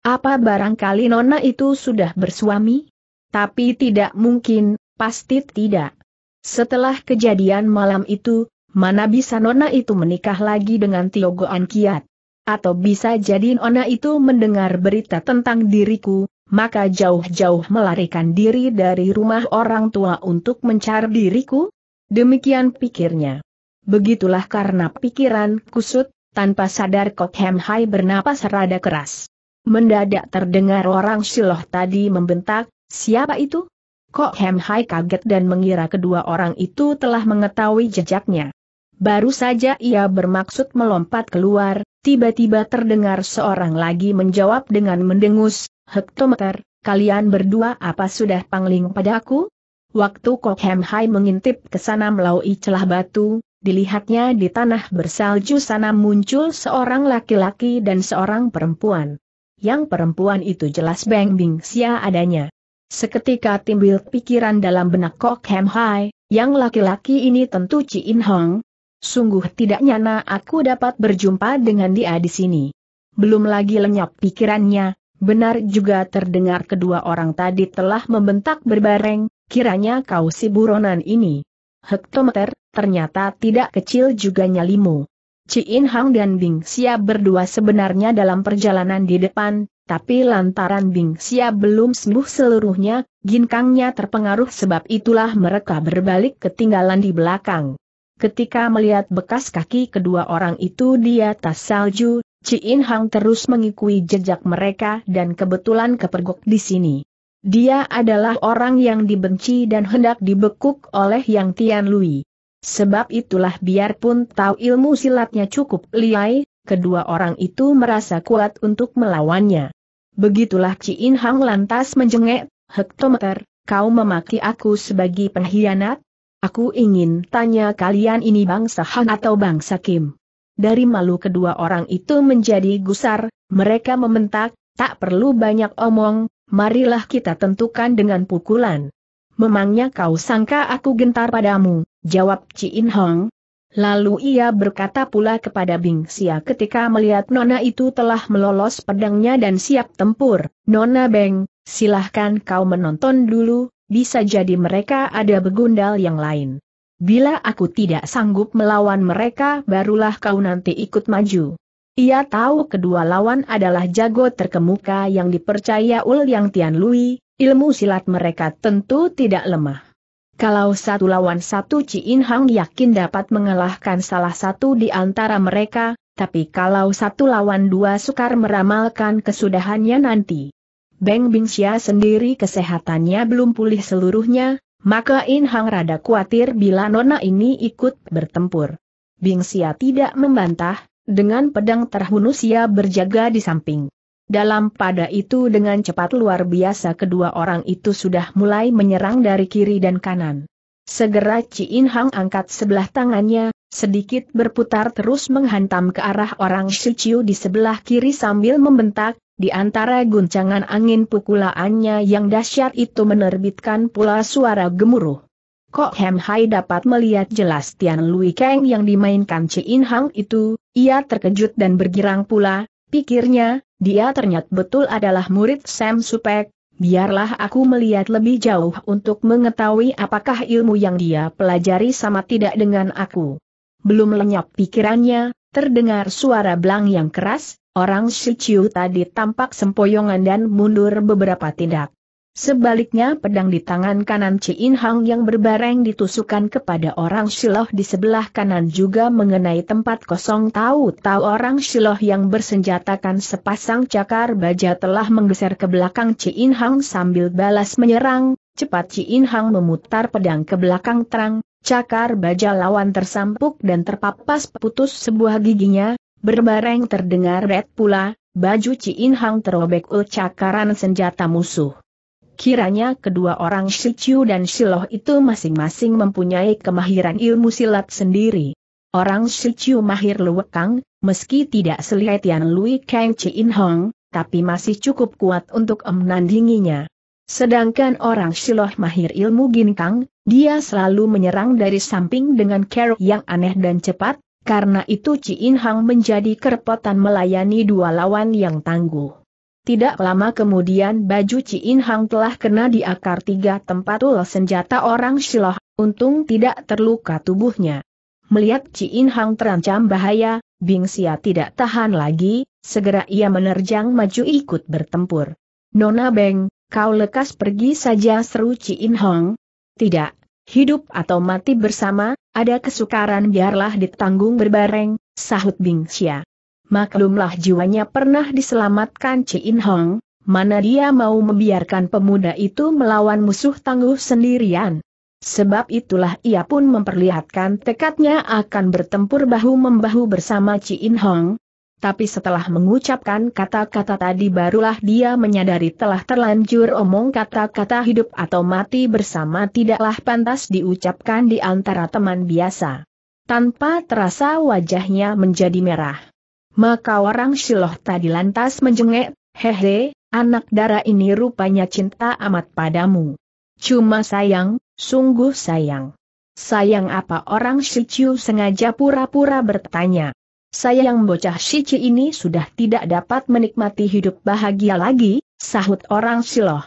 Apa barangkali Nona itu sudah bersuami? Tapi tidak mungkin, pasti tidak. Setelah kejadian malam itu, mana bisa Nona itu menikah lagi dengan Tio Tiogo Kiat? Atau bisa jadi Nona itu mendengar berita tentang diriku, maka jauh-jauh melarikan diri dari rumah orang tua untuk mencari diriku? Demikian pikirnya. Begitulah karena pikiran kusut, tanpa sadar Kok Hem Hai bernapas rada keras. Mendadak terdengar orang siloh tadi membentak, Siapa itu? Kok Hem Hai kaget dan mengira kedua orang itu telah mengetahui jejaknya. Baru saja ia bermaksud melompat keluar, tiba-tiba terdengar seorang lagi menjawab dengan mendengus, Hektometer, kalian berdua apa sudah pangling padaku? Waktu Kok Hem Hai mengintip ke sana melalui celah batu, dilihatnya di tanah bersalju sana muncul seorang laki-laki dan seorang perempuan. Yang perempuan itu jelas Beng sia adanya. Seketika timbul pikiran dalam benak Kok Hem Hai, yang laki-laki ini tentu Ci In Hong. Sungguh tidak nyana aku dapat berjumpa dengan dia di sini. Belum lagi lenyap pikirannya, benar juga terdengar kedua orang tadi telah membentak berbareng, kiranya kau si buronan ini. Hektometer, ternyata tidak kecil juga nyalimu. In Hang dan Bing Siap berdua sebenarnya dalam perjalanan di depan, tapi lantaran Bing Xia belum sembuh seluruhnya, ginkangnya terpengaruh sebab itulah mereka berbalik ketinggalan di belakang. Ketika melihat bekas kaki kedua orang itu di atas salju, In Hang terus mengikui jejak mereka dan kebetulan kepergok di sini. Dia adalah orang yang dibenci dan hendak dibekuk oleh Yang Tian Lui. Sebab itulah biarpun tahu ilmu silatnya cukup liai, kedua orang itu merasa kuat untuk melawannya. Begitulah Ciin Hang lantas menjengek, hektometer, kau memaki aku sebagai pengkhianat? Aku ingin tanya kalian ini bangsa Han atau bangsa Kim. Dari malu kedua orang itu menjadi gusar, mereka mementak, tak perlu banyak omong, marilah kita tentukan dengan pukulan. Memangnya kau sangka aku gentar padamu, jawab Ciin Hong, Lalu ia berkata pula kepada Bing Xia ketika melihat Nona itu telah melolos pedangnya dan siap tempur, Nona Beng, silahkan kau menonton dulu, bisa jadi mereka ada begundal yang lain. Bila aku tidak sanggup melawan mereka barulah kau nanti ikut maju. Ia tahu kedua lawan adalah jago terkemuka yang dipercaya Ul Yang Tian Lui, ilmu silat mereka tentu tidak lemah. Kalau satu lawan satu In Hang yakin dapat mengalahkan salah satu di antara mereka, tapi kalau satu lawan dua sukar meramalkan kesudahannya nanti. Beng Bingxia sendiri kesehatannya belum pulih seluruhnya, maka In Hang rada khawatir bila nona ini ikut bertempur. Bing Bingxia tidak membantah, dengan pedang terhunus ia berjaga di samping. Dalam pada itu dengan cepat luar biasa kedua orang itu sudah mulai menyerang dari kiri dan kanan. Segera In Hang angkat sebelah tangannya, sedikit berputar terus menghantam ke arah orang Shiciu di sebelah kiri sambil membentak, di antara guncangan angin pukulaannya yang dahsyat itu menerbitkan pula suara gemuruh. Kok Hem Hai dapat melihat jelas Tian Lui Kang yang dimainkan In Hang itu, ia terkejut dan bergirang pula, Pikirnya, dia ternyata betul adalah murid Sam Supek, biarlah aku melihat lebih jauh untuk mengetahui apakah ilmu yang dia pelajari sama tidak dengan aku. Belum lenyap pikirannya, terdengar suara belang yang keras, orang Shichu tadi tampak sempoyongan dan mundur beberapa tindak. Sebaliknya pedang di tangan kanan In Hang yang berbareng ditusukkan kepada orang Shiloh di sebelah kanan juga mengenai tempat kosong tahu-tahu orang Shiloh yang bersenjatakan sepasang cakar baja telah menggeser ke belakang In Hang sambil balas menyerang, cepat In Hang memutar pedang ke belakang terang, cakar baja lawan tersampuk dan terpapas putus sebuah giginya, berbareng terdengar red pula, baju In Hang terobek ul cakaran senjata musuh. Kiranya kedua orang Shichu dan Shiloh itu masing-masing mempunyai kemahiran ilmu silat sendiri. Orang Shichu mahir luwekang, meski tidak selihai Tian Lui Kang In Hong, tapi masih cukup kuat untuk menandinginya. Sedangkan orang Shiloh mahir ilmu ginkang, dia selalu menyerang dari samping dengan kerok yang aneh dan cepat, karena itu In Hong menjadi kerepotan melayani dua lawan yang tangguh. Tidak lama kemudian baju Ciin Hang telah kena di akar tiga tempat ulah senjata orang Shiloh, untung tidak terluka tubuhnya. Melihat Ciin Hang terancam bahaya, Bing Xia tidak tahan lagi, segera ia menerjang maju ikut bertempur. Nona Beng, kau lekas pergi saja seru Ciin Hang. Tidak, hidup atau mati bersama, ada kesukaran biarlah ditanggung berbareng, sahut Bing Xia maklumlah jiwanya pernah diselamatkan In Hong, mana dia mau membiarkan pemuda itu melawan musuh tangguh sendirian. Sebab itulah ia pun memperlihatkan tekadnya akan bertempur bahu-membahu bersama In Hong. Tapi setelah mengucapkan kata-kata tadi barulah dia menyadari telah terlanjur omong kata-kata hidup atau mati bersama tidaklah pantas diucapkan di antara teman biasa. Tanpa terasa wajahnya menjadi merah. Maka orang siloh tadi lantas menjengek, hehe, anak dara ini rupanya cinta amat padamu. Cuma sayang, sungguh sayang. Sayang apa orang siciu sengaja pura-pura bertanya. Sayang bocah Sici ini sudah tidak dapat menikmati hidup bahagia lagi, sahut orang siloh.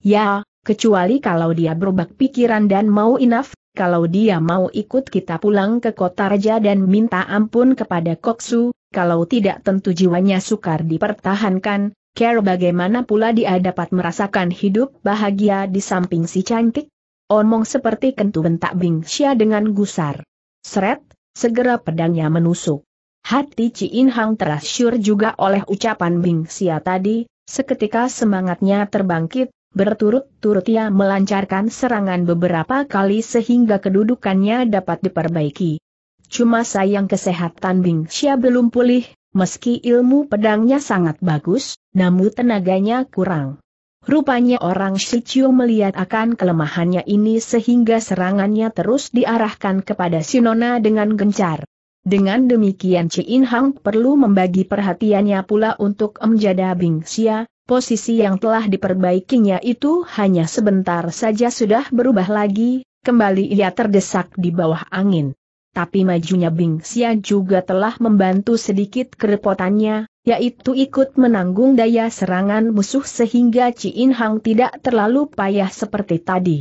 Ya, kecuali kalau dia berubah pikiran dan mau inaf, kalau dia mau ikut kita pulang ke kota raja dan minta ampun kepada Koksu, kalau tidak tentu jiwanya sukar dipertahankan, care bagaimana pula dia dapat merasakan hidup bahagia di samping si cantik? Omong seperti kentu bentak Bing Xia dengan gusar. Seret, segera pedangnya menusuk. Hati In Hang terasyur juga oleh ucapan Bing Xia tadi, seketika semangatnya terbangkit, berturut-turut ia melancarkan serangan beberapa kali sehingga kedudukannya dapat diperbaiki. Cuma sayang kesehatan Bing Xia belum pulih, meski ilmu pedangnya sangat bagus, namun tenaganya kurang. Rupanya orang Shichiu melihat akan kelemahannya ini sehingga serangannya terus diarahkan kepada Sinona dengan gencar. Dengan demikian In Hang perlu membagi perhatiannya pula untuk Bing Xia. posisi yang telah diperbaikinya itu hanya sebentar saja sudah berubah lagi, kembali ia terdesak di bawah angin tapi majunya Bing Xia juga telah membantu sedikit kerepotannya, yaitu ikut menanggung daya serangan musuh sehingga In Hang tidak terlalu payah seperti tadi.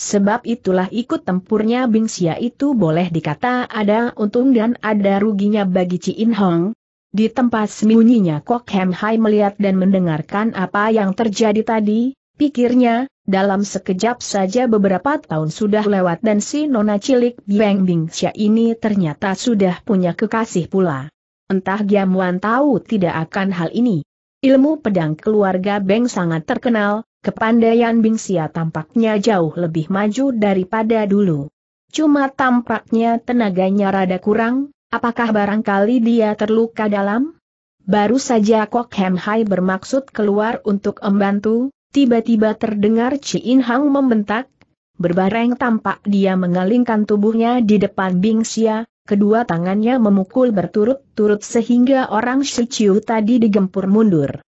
Sebab itulah ikut tempurnya Bing Xia itu boleh dikata ada untung dan ada ruginya bagi In Hang. Di tempat sembunyinya Kok Hem Hai melihat dan mendengarkan apa yang terjadi tadi, pikirnya, dalam sekejap saja beberapa tahun sudah lewat dan si nona cilik Bing Xia ini ternyata sudah punya kekasih pula. Entah Wan tahu tidak akan hal ini. Ilmu pedang keluarga Beng sangat terkenal, kepandaian Bingxia tampaknya jauh lebih maju daripada dulu. Cuma tampaknya tenaganya rada kurang, apakah barangkali dia terluka dalam? Baru saja Kok Hem Hai bermaksud keluar untuk membantu, Tiba-tiba terdengar In Hang membentak, berbareng tampak dia mengalingkan tubuhnya di depan Bing Xia, kedua tangannya memukul berturut-turut sehingga orang Shi Chiu tadi digempur mundur.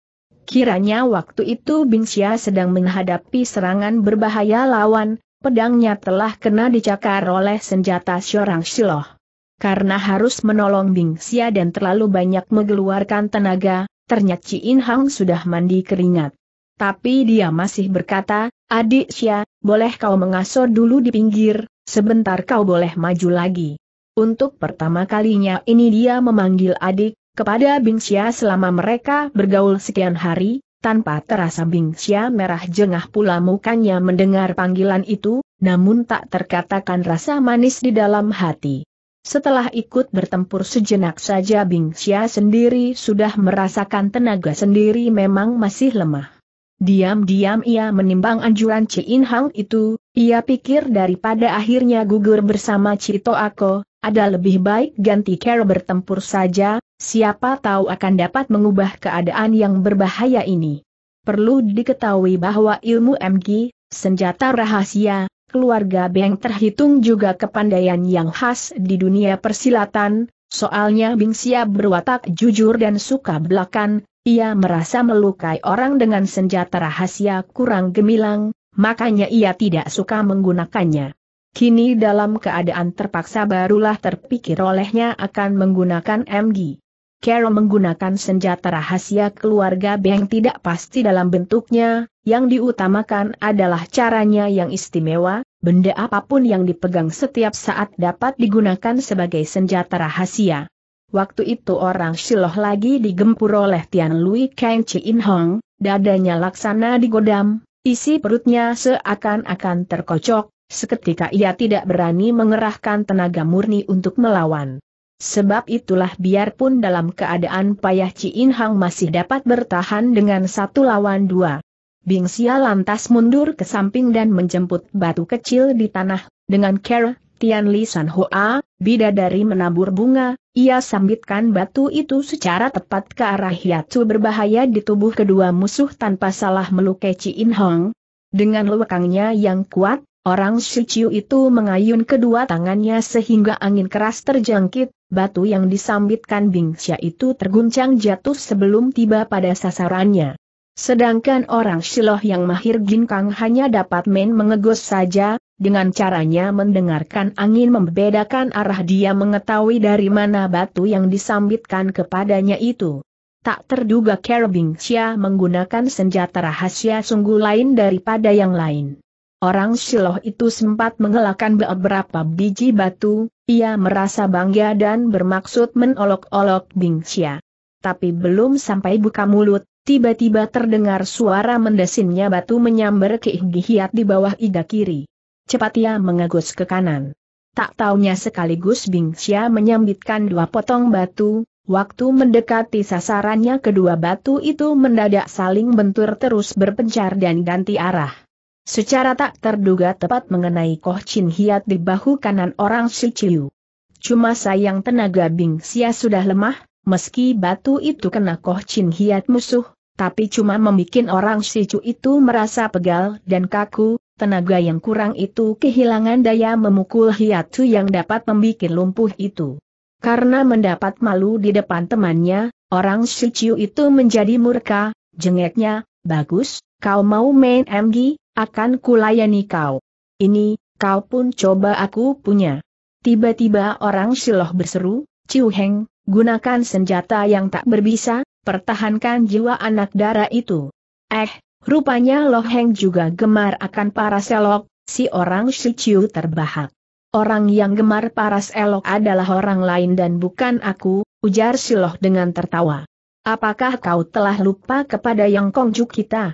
Kiranya waktu itu Bing Xia sedang menghadapi serangan berbahaya lawan, pedangnya telah kena dicakar oleh senjata seorang Shiloh. Karena harus menolong Bing Xia dan terlalu banyak mengeluarkan tenaga, ternyata In Hang sudah mandi keringat tapi dia masih berkata, Adik Xia, boleh kau mengasuh dulu di pinggir, sebentar kau boleh maju lagi. Untuk pertama kalinya ini dia memanggil adik, kepada Bing Xia selama mereka bergaul sekian hari, tanpa terasa Bing Xia merah jengah pula mukanya mendengar panggilan itu, namun tak terkatakan rasa manis di dalam hati. Setelah ikut bertempur sejenak saja Bing Xia sendiri sudah merasakan tenaga sendiri memang masih lemah. Diam-diam ia menimbang anjuran Ci In Hang itu, ia pikir daripada akhirnya gugur bersama Cito Ako, ada lebih baik ganti cara bertempur saja, siapa tahu akan dapat mengubah keadaan yang berbahaya ini. Perlu diketahui bahwa ilmu MG, senjata rahasia, keluarga Beng terhitung juga kepandaian yang khas di dunia persilatan, soalnya Bing siap berwatak jujur dan suka belakan, ia merasa melukai orang dengan senjata rahasia kurang gemilang, makanya ia tidak suka menggunakannya. Kini dalam keadaan terpaksa barulah terpikir olehnya akan menggunakan MG. Carol menggunakan senjata rahasia keluarga Beng tidak pasti dalam bentuknya, yang diutamakan adalah caranya yang istimewa, benda apapun yang dipegang setiap saat dapat digunakan sebagai senjata rahasia. Waktu itu orang siloh lagi digempur oleh Tian Lui Kang Chi In Hong, dadanya laksana digodam, isi perutnya seakan-akan terkocok, seketika ia tidak berani mengerahkan tenaga murni untuk melawan. Sebab itulah biarpun dalam keadaan payah Chi In Hong masih dapat bertahan dengan satu lawan dua. Bing Xia lantas mundur ke samping dan menjemput batu kecil di tanah, dengan care Tian Li San Hoa, Bidadari menabur bunga, ia sambitkan batu itu secara tepat ke arah Hiatsu berbahaya di tubuh kedua musuh tanpa salah melukai In Hong. Dengan lewakangnya yang kuat, orang Shiciu itu mengayun kedua tangannya sehingga angin keras terjangkit, batu yang disambitkan Bingxia itu terguncang jatuh sebelum tiba pada sasarannya. Sedangkan orang Shiloh yang mahir ginkang hanya dapat main mengegos saja, dengan caranya mendengarkan angin membedakan arah dia mengetahui dari mana batu yang disambitkan kepadanya itu. Tak terduga Kerbing Xia menggunakan senjata rahasia sungguh lain daripada yang lain. Orang siloh itu sempat mengelakkan beberapa biji batu, ia merasa bangga dan bermaksud menolok-olok Bing Xia. Tapi belum sampai buka mulut, tiba-tiba terdengar suara mendesinnya batu menyambar ke di bawah iga kiri cepat ia mengagus ke kanan. Tak taunya sekaligus Bing Xia menyambitkan dua potong batu, waktu mendekati sasarannya kedua batu itu mendadak saling bentur terus berpencar dan ganti arah. Secara tak terduga tepat mengenai Koh Chin Hiat di bahu kanan orang Si Chiu. Cuma sayang tenaga Bing Xia sudah lemah, meski batu itu kena Koh Chin Hiat musuh, tapi cuma membuat orang Si Chiu itu merasa pegal dan kaku, tenaga yang kurang itu kehilangan daya memukul hiatus yang dapat membuat lumpuh itu. Karena mendapat malu di depan temannya, orang Shichiu itu menjadi murka, jengeknya, bagus, kau mau main MG, akan kulayani kau. Ini, kau pun coba aku punya. Tiba-tiba orang siloh berseru, Ciu Heng, gunakan senjata yang tak berbisa, pertahankan jiwa anak darah itu. Eh, Rupanya Heng juga gemar akan para selok, si orang Shiciu terbahak. Orang yang gemar paras elok adalah orang lain dan bukan aku, ujar Si Siloh dengan tertawa. Apakah kau telah lupa kepada Yang Kongcu kita?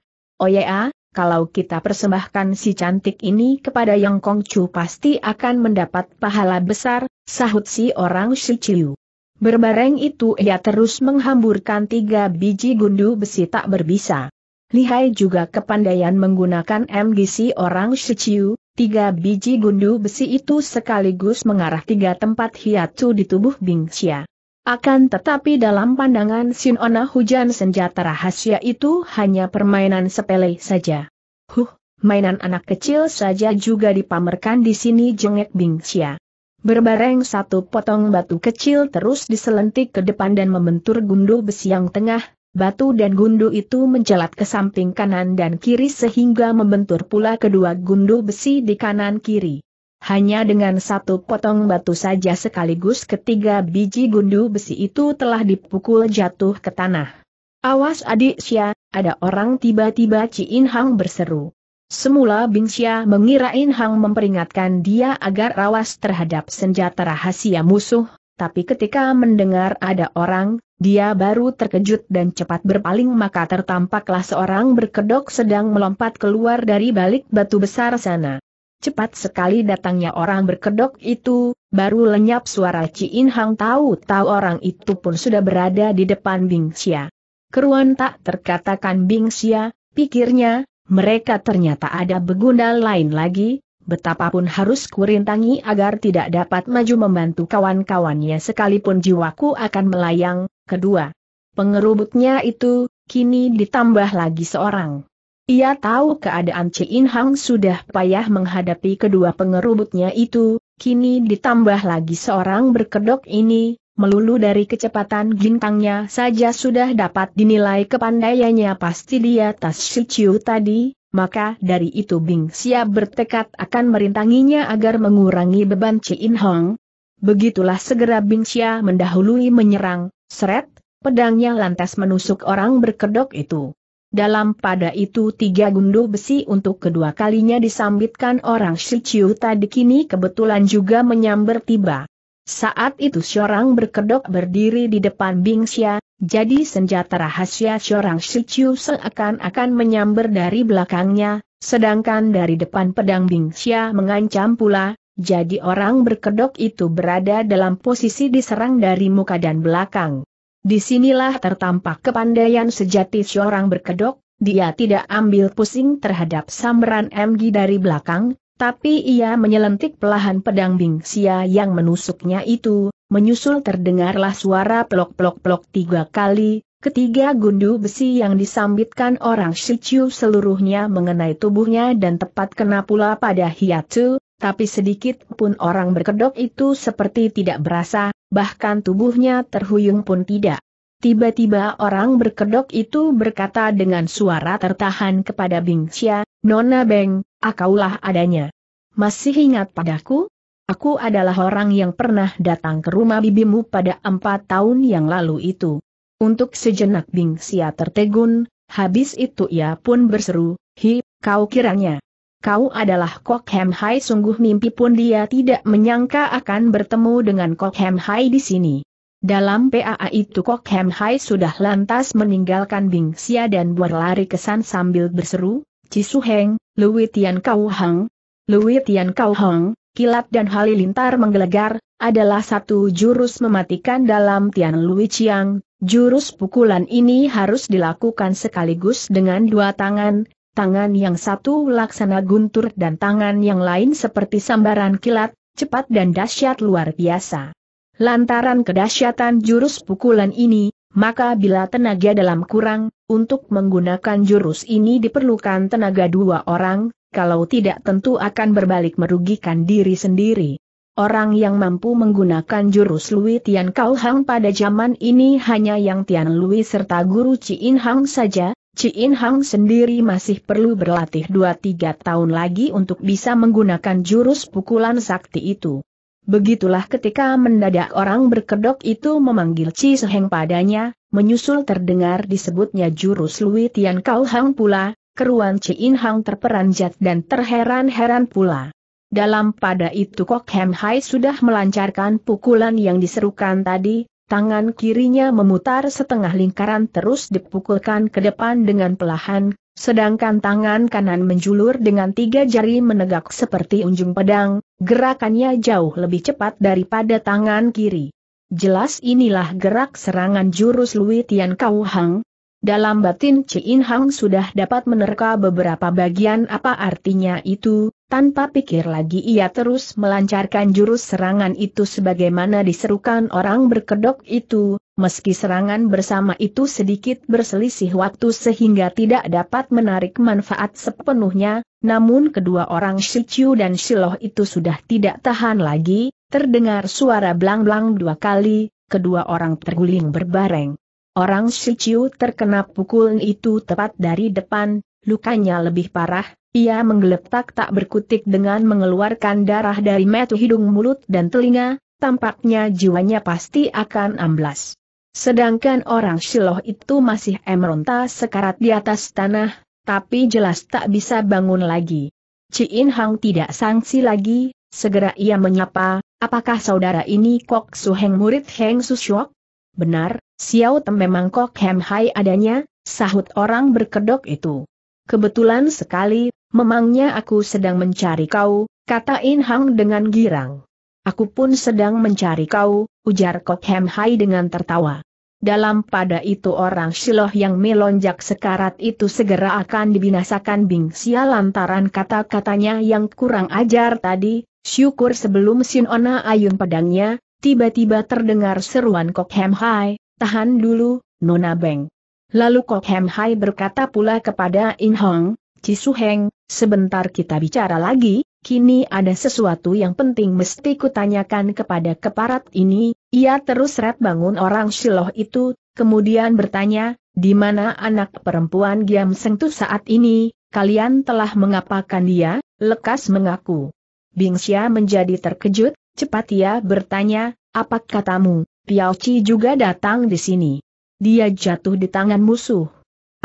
Oh ya, kalau kita persembahkan si cantik ini kepada Yang Kongcu pasti akan mendapat pahala besar, sahut si orang Shiciu. Berbareng itu ia terus menghamburkan tiga biji gundu besi tak berbisa lihai juga kepandaian menggunakan MGC orang Shiciu, tiga biji gundu besi itu sekaligus mengarah tiga tempat hiatu di tubuh Bingxia. Akan tetapi dalam pandangan Sinona hujan senjata rahasia itu hanya permainan sepele saja. Huh, mainan anak kecil saja juga dipamerkan di sini jengek Bingxia. Berbareng satu potong batu kecil terus diselentik ke depan dan membentur gundu besi yang tengah, batu dan gundu itu mencelat ke samping kanan dan kiri sehingga membentur pula kedua gundu besi di kanan kiri. Hanya dengan satu potong batu saja sekaligus ketiga biji gundu besi itu telah dipukul jatuh ke tanah. Awas adik Xia, ada orang tiba-tiba In Hang berseru. Semula Bing Xia mengira In Hang memperingatkan dia agar rawas terhadap senjata rahasia musuh, tapi ketika mendengar ada orang, dia baru terkejut dan cepat berpaling maka tertampaklah seorang berkedok sedang melompat keluar dari balik batu besar sana. Cepat sekali datangnya orang berkedok itu, baru lenyap suara Ciin Hang tahu-tahu orang itu pun sudah berada di depan Bing Xia. Keruan tak terkatakan Bing Xia, pikirnya, mereka ternyata ada begundal lain lagi, betapapun harus kurintangi agar tidak dapat maju membantu kawan-kawannya sekalipun jiwaku akan melayang, kedua. Pengerubutnya itu, kini ditambah lagi seorang. Ia tahu keadaan In Hang sudah payah menghadapi kedua pengerubutnya itu, kini ditambah lagi seorang berkedok ini, melulu dari kecepatan gintangnya saja sudah dapat dinilai kepandaiannya pasti di atas Shi Chiu tadi, maka dari itu Bing Xia bertekad akan merintanginya agar mengurangi beban In Hang, Begitulah segera Binsya mendahului menyerang, seret, pedangnya lantas menusuk orang berkedok itu. Dalam pada itu tiga gundu besi untuk kedua kalinya disambitkan orang Shiciu tadi kini kebetulan juga menyambar tiba. Saat itu seorang berkedok berdiri di depan Bingxia, jadi senjata rahasia seorang Shiciu seakan-akan menyambar dari belakangnya, sedangkan dari depan pedang Bingxia mengancam pula, jadi orang berkedok itu berada dalam posisi diserang dari muka dan belakang. Disinilah tertampak kepandaian sejati seorang berkedok, dia tidak ambil pusing terhadap sambaran MG dari belakang, tapi ia menyelentik pelahan pedang bingsia yang menusuknya itu, menyusul terdengarlah suara pelok-pelok-pelok tiga kali, ketiga gundu besi yang disambitkan orang Shichu seluruhnya mengenai tubuhnya dan tepat kena pula pada hiatu, tapi sedikit pun orang berkedok itu seperti tidak berasa, bahkan tubuhnya terhuyung pun tidak. Tiba-tiba orang berkedok itu berkata dengan suara tertahan kepada Bingxia, Nona Beng, akaulah adanya. Masih ingat padaku? Aku adalah orang yang pernah datang ke rumah bibimu pada empat tahun yang lalu itu. Untuk sejenak Bingxia tertegun, habis itu ia pun berseru, Hi, kau kiranya kau adalah Kok Hem Hai sungguh mimpi pun dia tidak menyangka akan bertemu dengan Kok Hem Hai di sini. Dalam PAA itu Kok Hem Hai sudah lantas meninggalkan Bing Xia dan berlari kesan sambil berseru, Cisu Heng, Lui Tian Kau Hang, Lui Tian Kau Hang, kilat dan halilintar menggelegar, adalah satu jurus mematikan dalam Tian Lui Chiang, jurus pukulan ini harus dilakukan sekaligus dengan dua tangan, tangan yang satu laksana guntur dan tangan yang lain seperti sambaran kilat, cepat dan dahsyat luar biasa. Lantaran kedahsyatan jurus pukulan ini, maka bila tenaga dalam kurang, untuk menggunakan jurus ini diperlukan tenaga dua orang, kalau tidak tentu akan berbalik merugikan diri sendiri. Orang yang mampu menggunakan jurus Lui Tian Kau Hang pada zaman ini hanya yang Tian Lui serta guru In Hang saja, Ciin Hang sendiri masih perlu berlatih 2-3 tahun lagi untuk bisa menggunakan jurus pukulan sakti itu. Begitulah ketika mendadak orang berkedok itu memanggil Ci Seheng padanya, menyusul terdengar disebutnya jurus Lui Tian Kau Hang pula, keruan Ciin Hang terperanjat dan terheran-heran pula. Dalam pada itu Kok Hem Hai sudah melancarkan pukulan yang diserukan tadi, Tangan kirinya memutar setengah lingkaran terus dipukulkan ke depan dengan pelahan, sedangkan tangan kanan menjulur dengan tiga jari menegak seperti unjung pedang, gerakannya jauh lebih cepat daripada tangan kiri. Jelas inilah gerak serangan jurus Lui Tian Kau Hang, dalam batin Cihin Hang sudah dapat menerka beberapa bagian apa artinya itu, tanpa pikir lagi ia terus melancarkan jurus serangan itu sebagaimana diserukan orang berkedok itu, meski serangan bersama itu sedikit berselisih waktu sehingga tidak dapat menarik manfaat sepenuhnya, namun kedua orang Shichu dan Shiloh itu sudah tidak tahan lagi, terdengar suara blang blang dua kali, kedua orang terguling berbareng. Orang Siciu terkena pukul itu tepat dari depan, lukanya lebih parah, ia menggeletak tak berkutik dengan mengeluarkan darah dari metu hidung mulut dan telinga, tampaknya jiwanya pasti akan amblas. Sedangkan orang Shiloh itu masih emronta sekarat di atas tanah, tapi jelas tak bisa bangun lagi. Ciin Hang tidak sangsi lagi, segera ia menyapa, apakah saudara ini Kok Suheng murid Heng Susyok? Benar, Xiao Tem memang Kok Hem Hai adanya, sahut orang berkedok itu. Kebetulan sekali, memangnya aku sedang mencari kau, kata In Hang dengan girang. Aku pun sedang mencari kau, ujar Kok Hem Hai dengan tertawa. Dalam pada itu orang Shiloh yang melonjak sekarat itu segera akan dibinasakan Bing Sia lantaran kata-katanya yang kurang ajar tadi, syukur sebelum Sinona ayun pedangnya, Tiba-tiba terdengar seruan Kok Hem Hai, tahan dulu, Nona Beng. Lalu Kok Hem Hai berkata pula kepada In Hong, Cisu Heng, sebentar kita bicara lagi, kini ada sesuatu yang penting mesti kutanyakan kepada keparat ini, ia terus ret bangun orang Shiloh itu, kemudian bertanya, di mana anak perempuan Giam Sengtu saat ini, kalian telah mengapakan dia, lekas mengaku. Xia menjadi terkejut, Cepat ia bertanya, apa katamu, Piao Chi juga datang di sini. Dia jatuh di tangan musuh.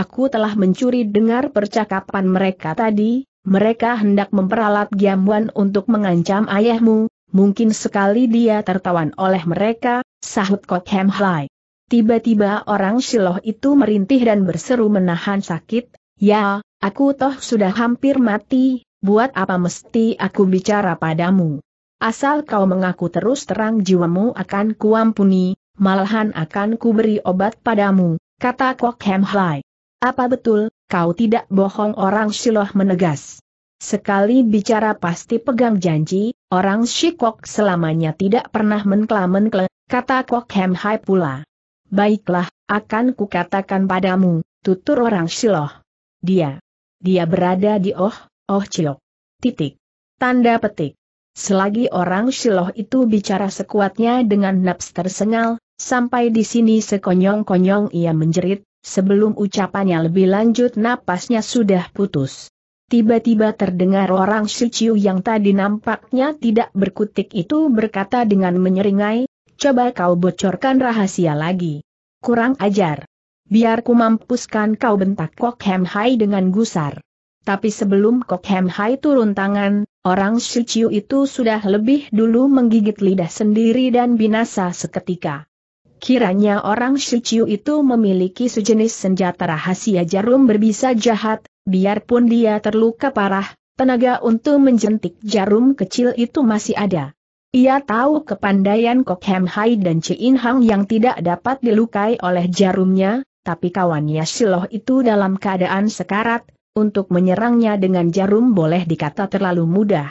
Aku telah mencuri dengar percakapan mereka tadi, mereka hendak memperalat Giamuan untuk mengancam ayahmu, mungkin sekali dia tertawan oleh mereka, sahut Kok Hem Hai. Tiba-tiba orang siloh itu merintih dan berseru menahan sakit, ya, aku toh sudah hampir mati, buat apa mesti aku bicara padamu. Asal kau mengaku terus terang jiwamu akan kuampuni, malahan akan kuberi obat padamu, kata Kok Hem Hai. Apa betul, kau tidak bohong orang Siloh menegas. Sekali bicara pasti pegang janji, orang Shikok selamanya tidak pernah menkla kata Kok Hem Hai pula. Baiklah, akan kukatakan padamu, tutur orang Siloh. Dia. Dia berada di Oh, Oh Cilok. Titik. Tanda petik. Selagi orang Shiloh itu bicara sekuatnya dengan naps tersengal, sampai di sini sekonyong-konyong ia menjerit, sebelum ucapannya lebih lanjut napasnya sudah putus. Tiba-tiba terdengar orang Shichu yang tadi nampaknya tidak berkutik itu berkata dengan menyeringai, coba kau bocorkan rahasia lagi. Kurang ajar. Biar ku mampuskan kau bentak Kok Hem Hai dengan gusar. Tapi sebelum Kok Hem Hai turun tangan, Orang Suciu itu sudah lebih dulu menggigit lidah sendiri dan binasa seketika. Kiranya orang Suciu itu memiliki sejenis senjata rahasia jarum berbisa jahat, biarpun dia terluka parah, tenaga untuk menjentik jarum kecil itu masih ada. Ia tahu kepandaian Kok Hem Hai dan In Hang yang tidak dapat dilukai oleh jarumnya, tapi kawannya Siloh itu dalam keadaan sekarat, untuk menyerangnya dengan jarum boleh dikata terlalu mudah.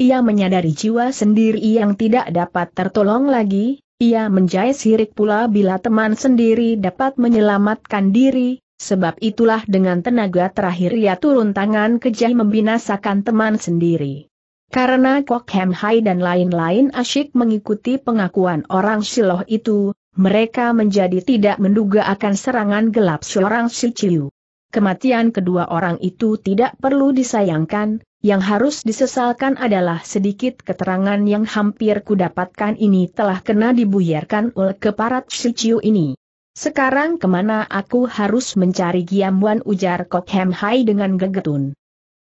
Ia menyadari jiwa sendiri yang tidak dapat tertolong lagi, ia menjahit sirik pula bila teman sendiri dapat menyelamatkan diri, sebab itulah dengan tenaga terakhir ia turun tangan kejai membinasakan teman sendiri. Karena Kok Hem Hai dan lain-lain asyik mengikuti pengakuan orang siloh itu, mereka menjadi tidak menduga akan serangan gelap seorang Si Chiu. Kematian kedua orang itu tidak perlu disayangkan, yang harus disesalkan adalah sedikit keterangan yang hampir kudapatkan ini telah kena dibuyarkan oleh keparat Shichiu ini. Sekarang kemana aku harus mencari Giamuan ujar Kok Hem Hai dengan gegetun.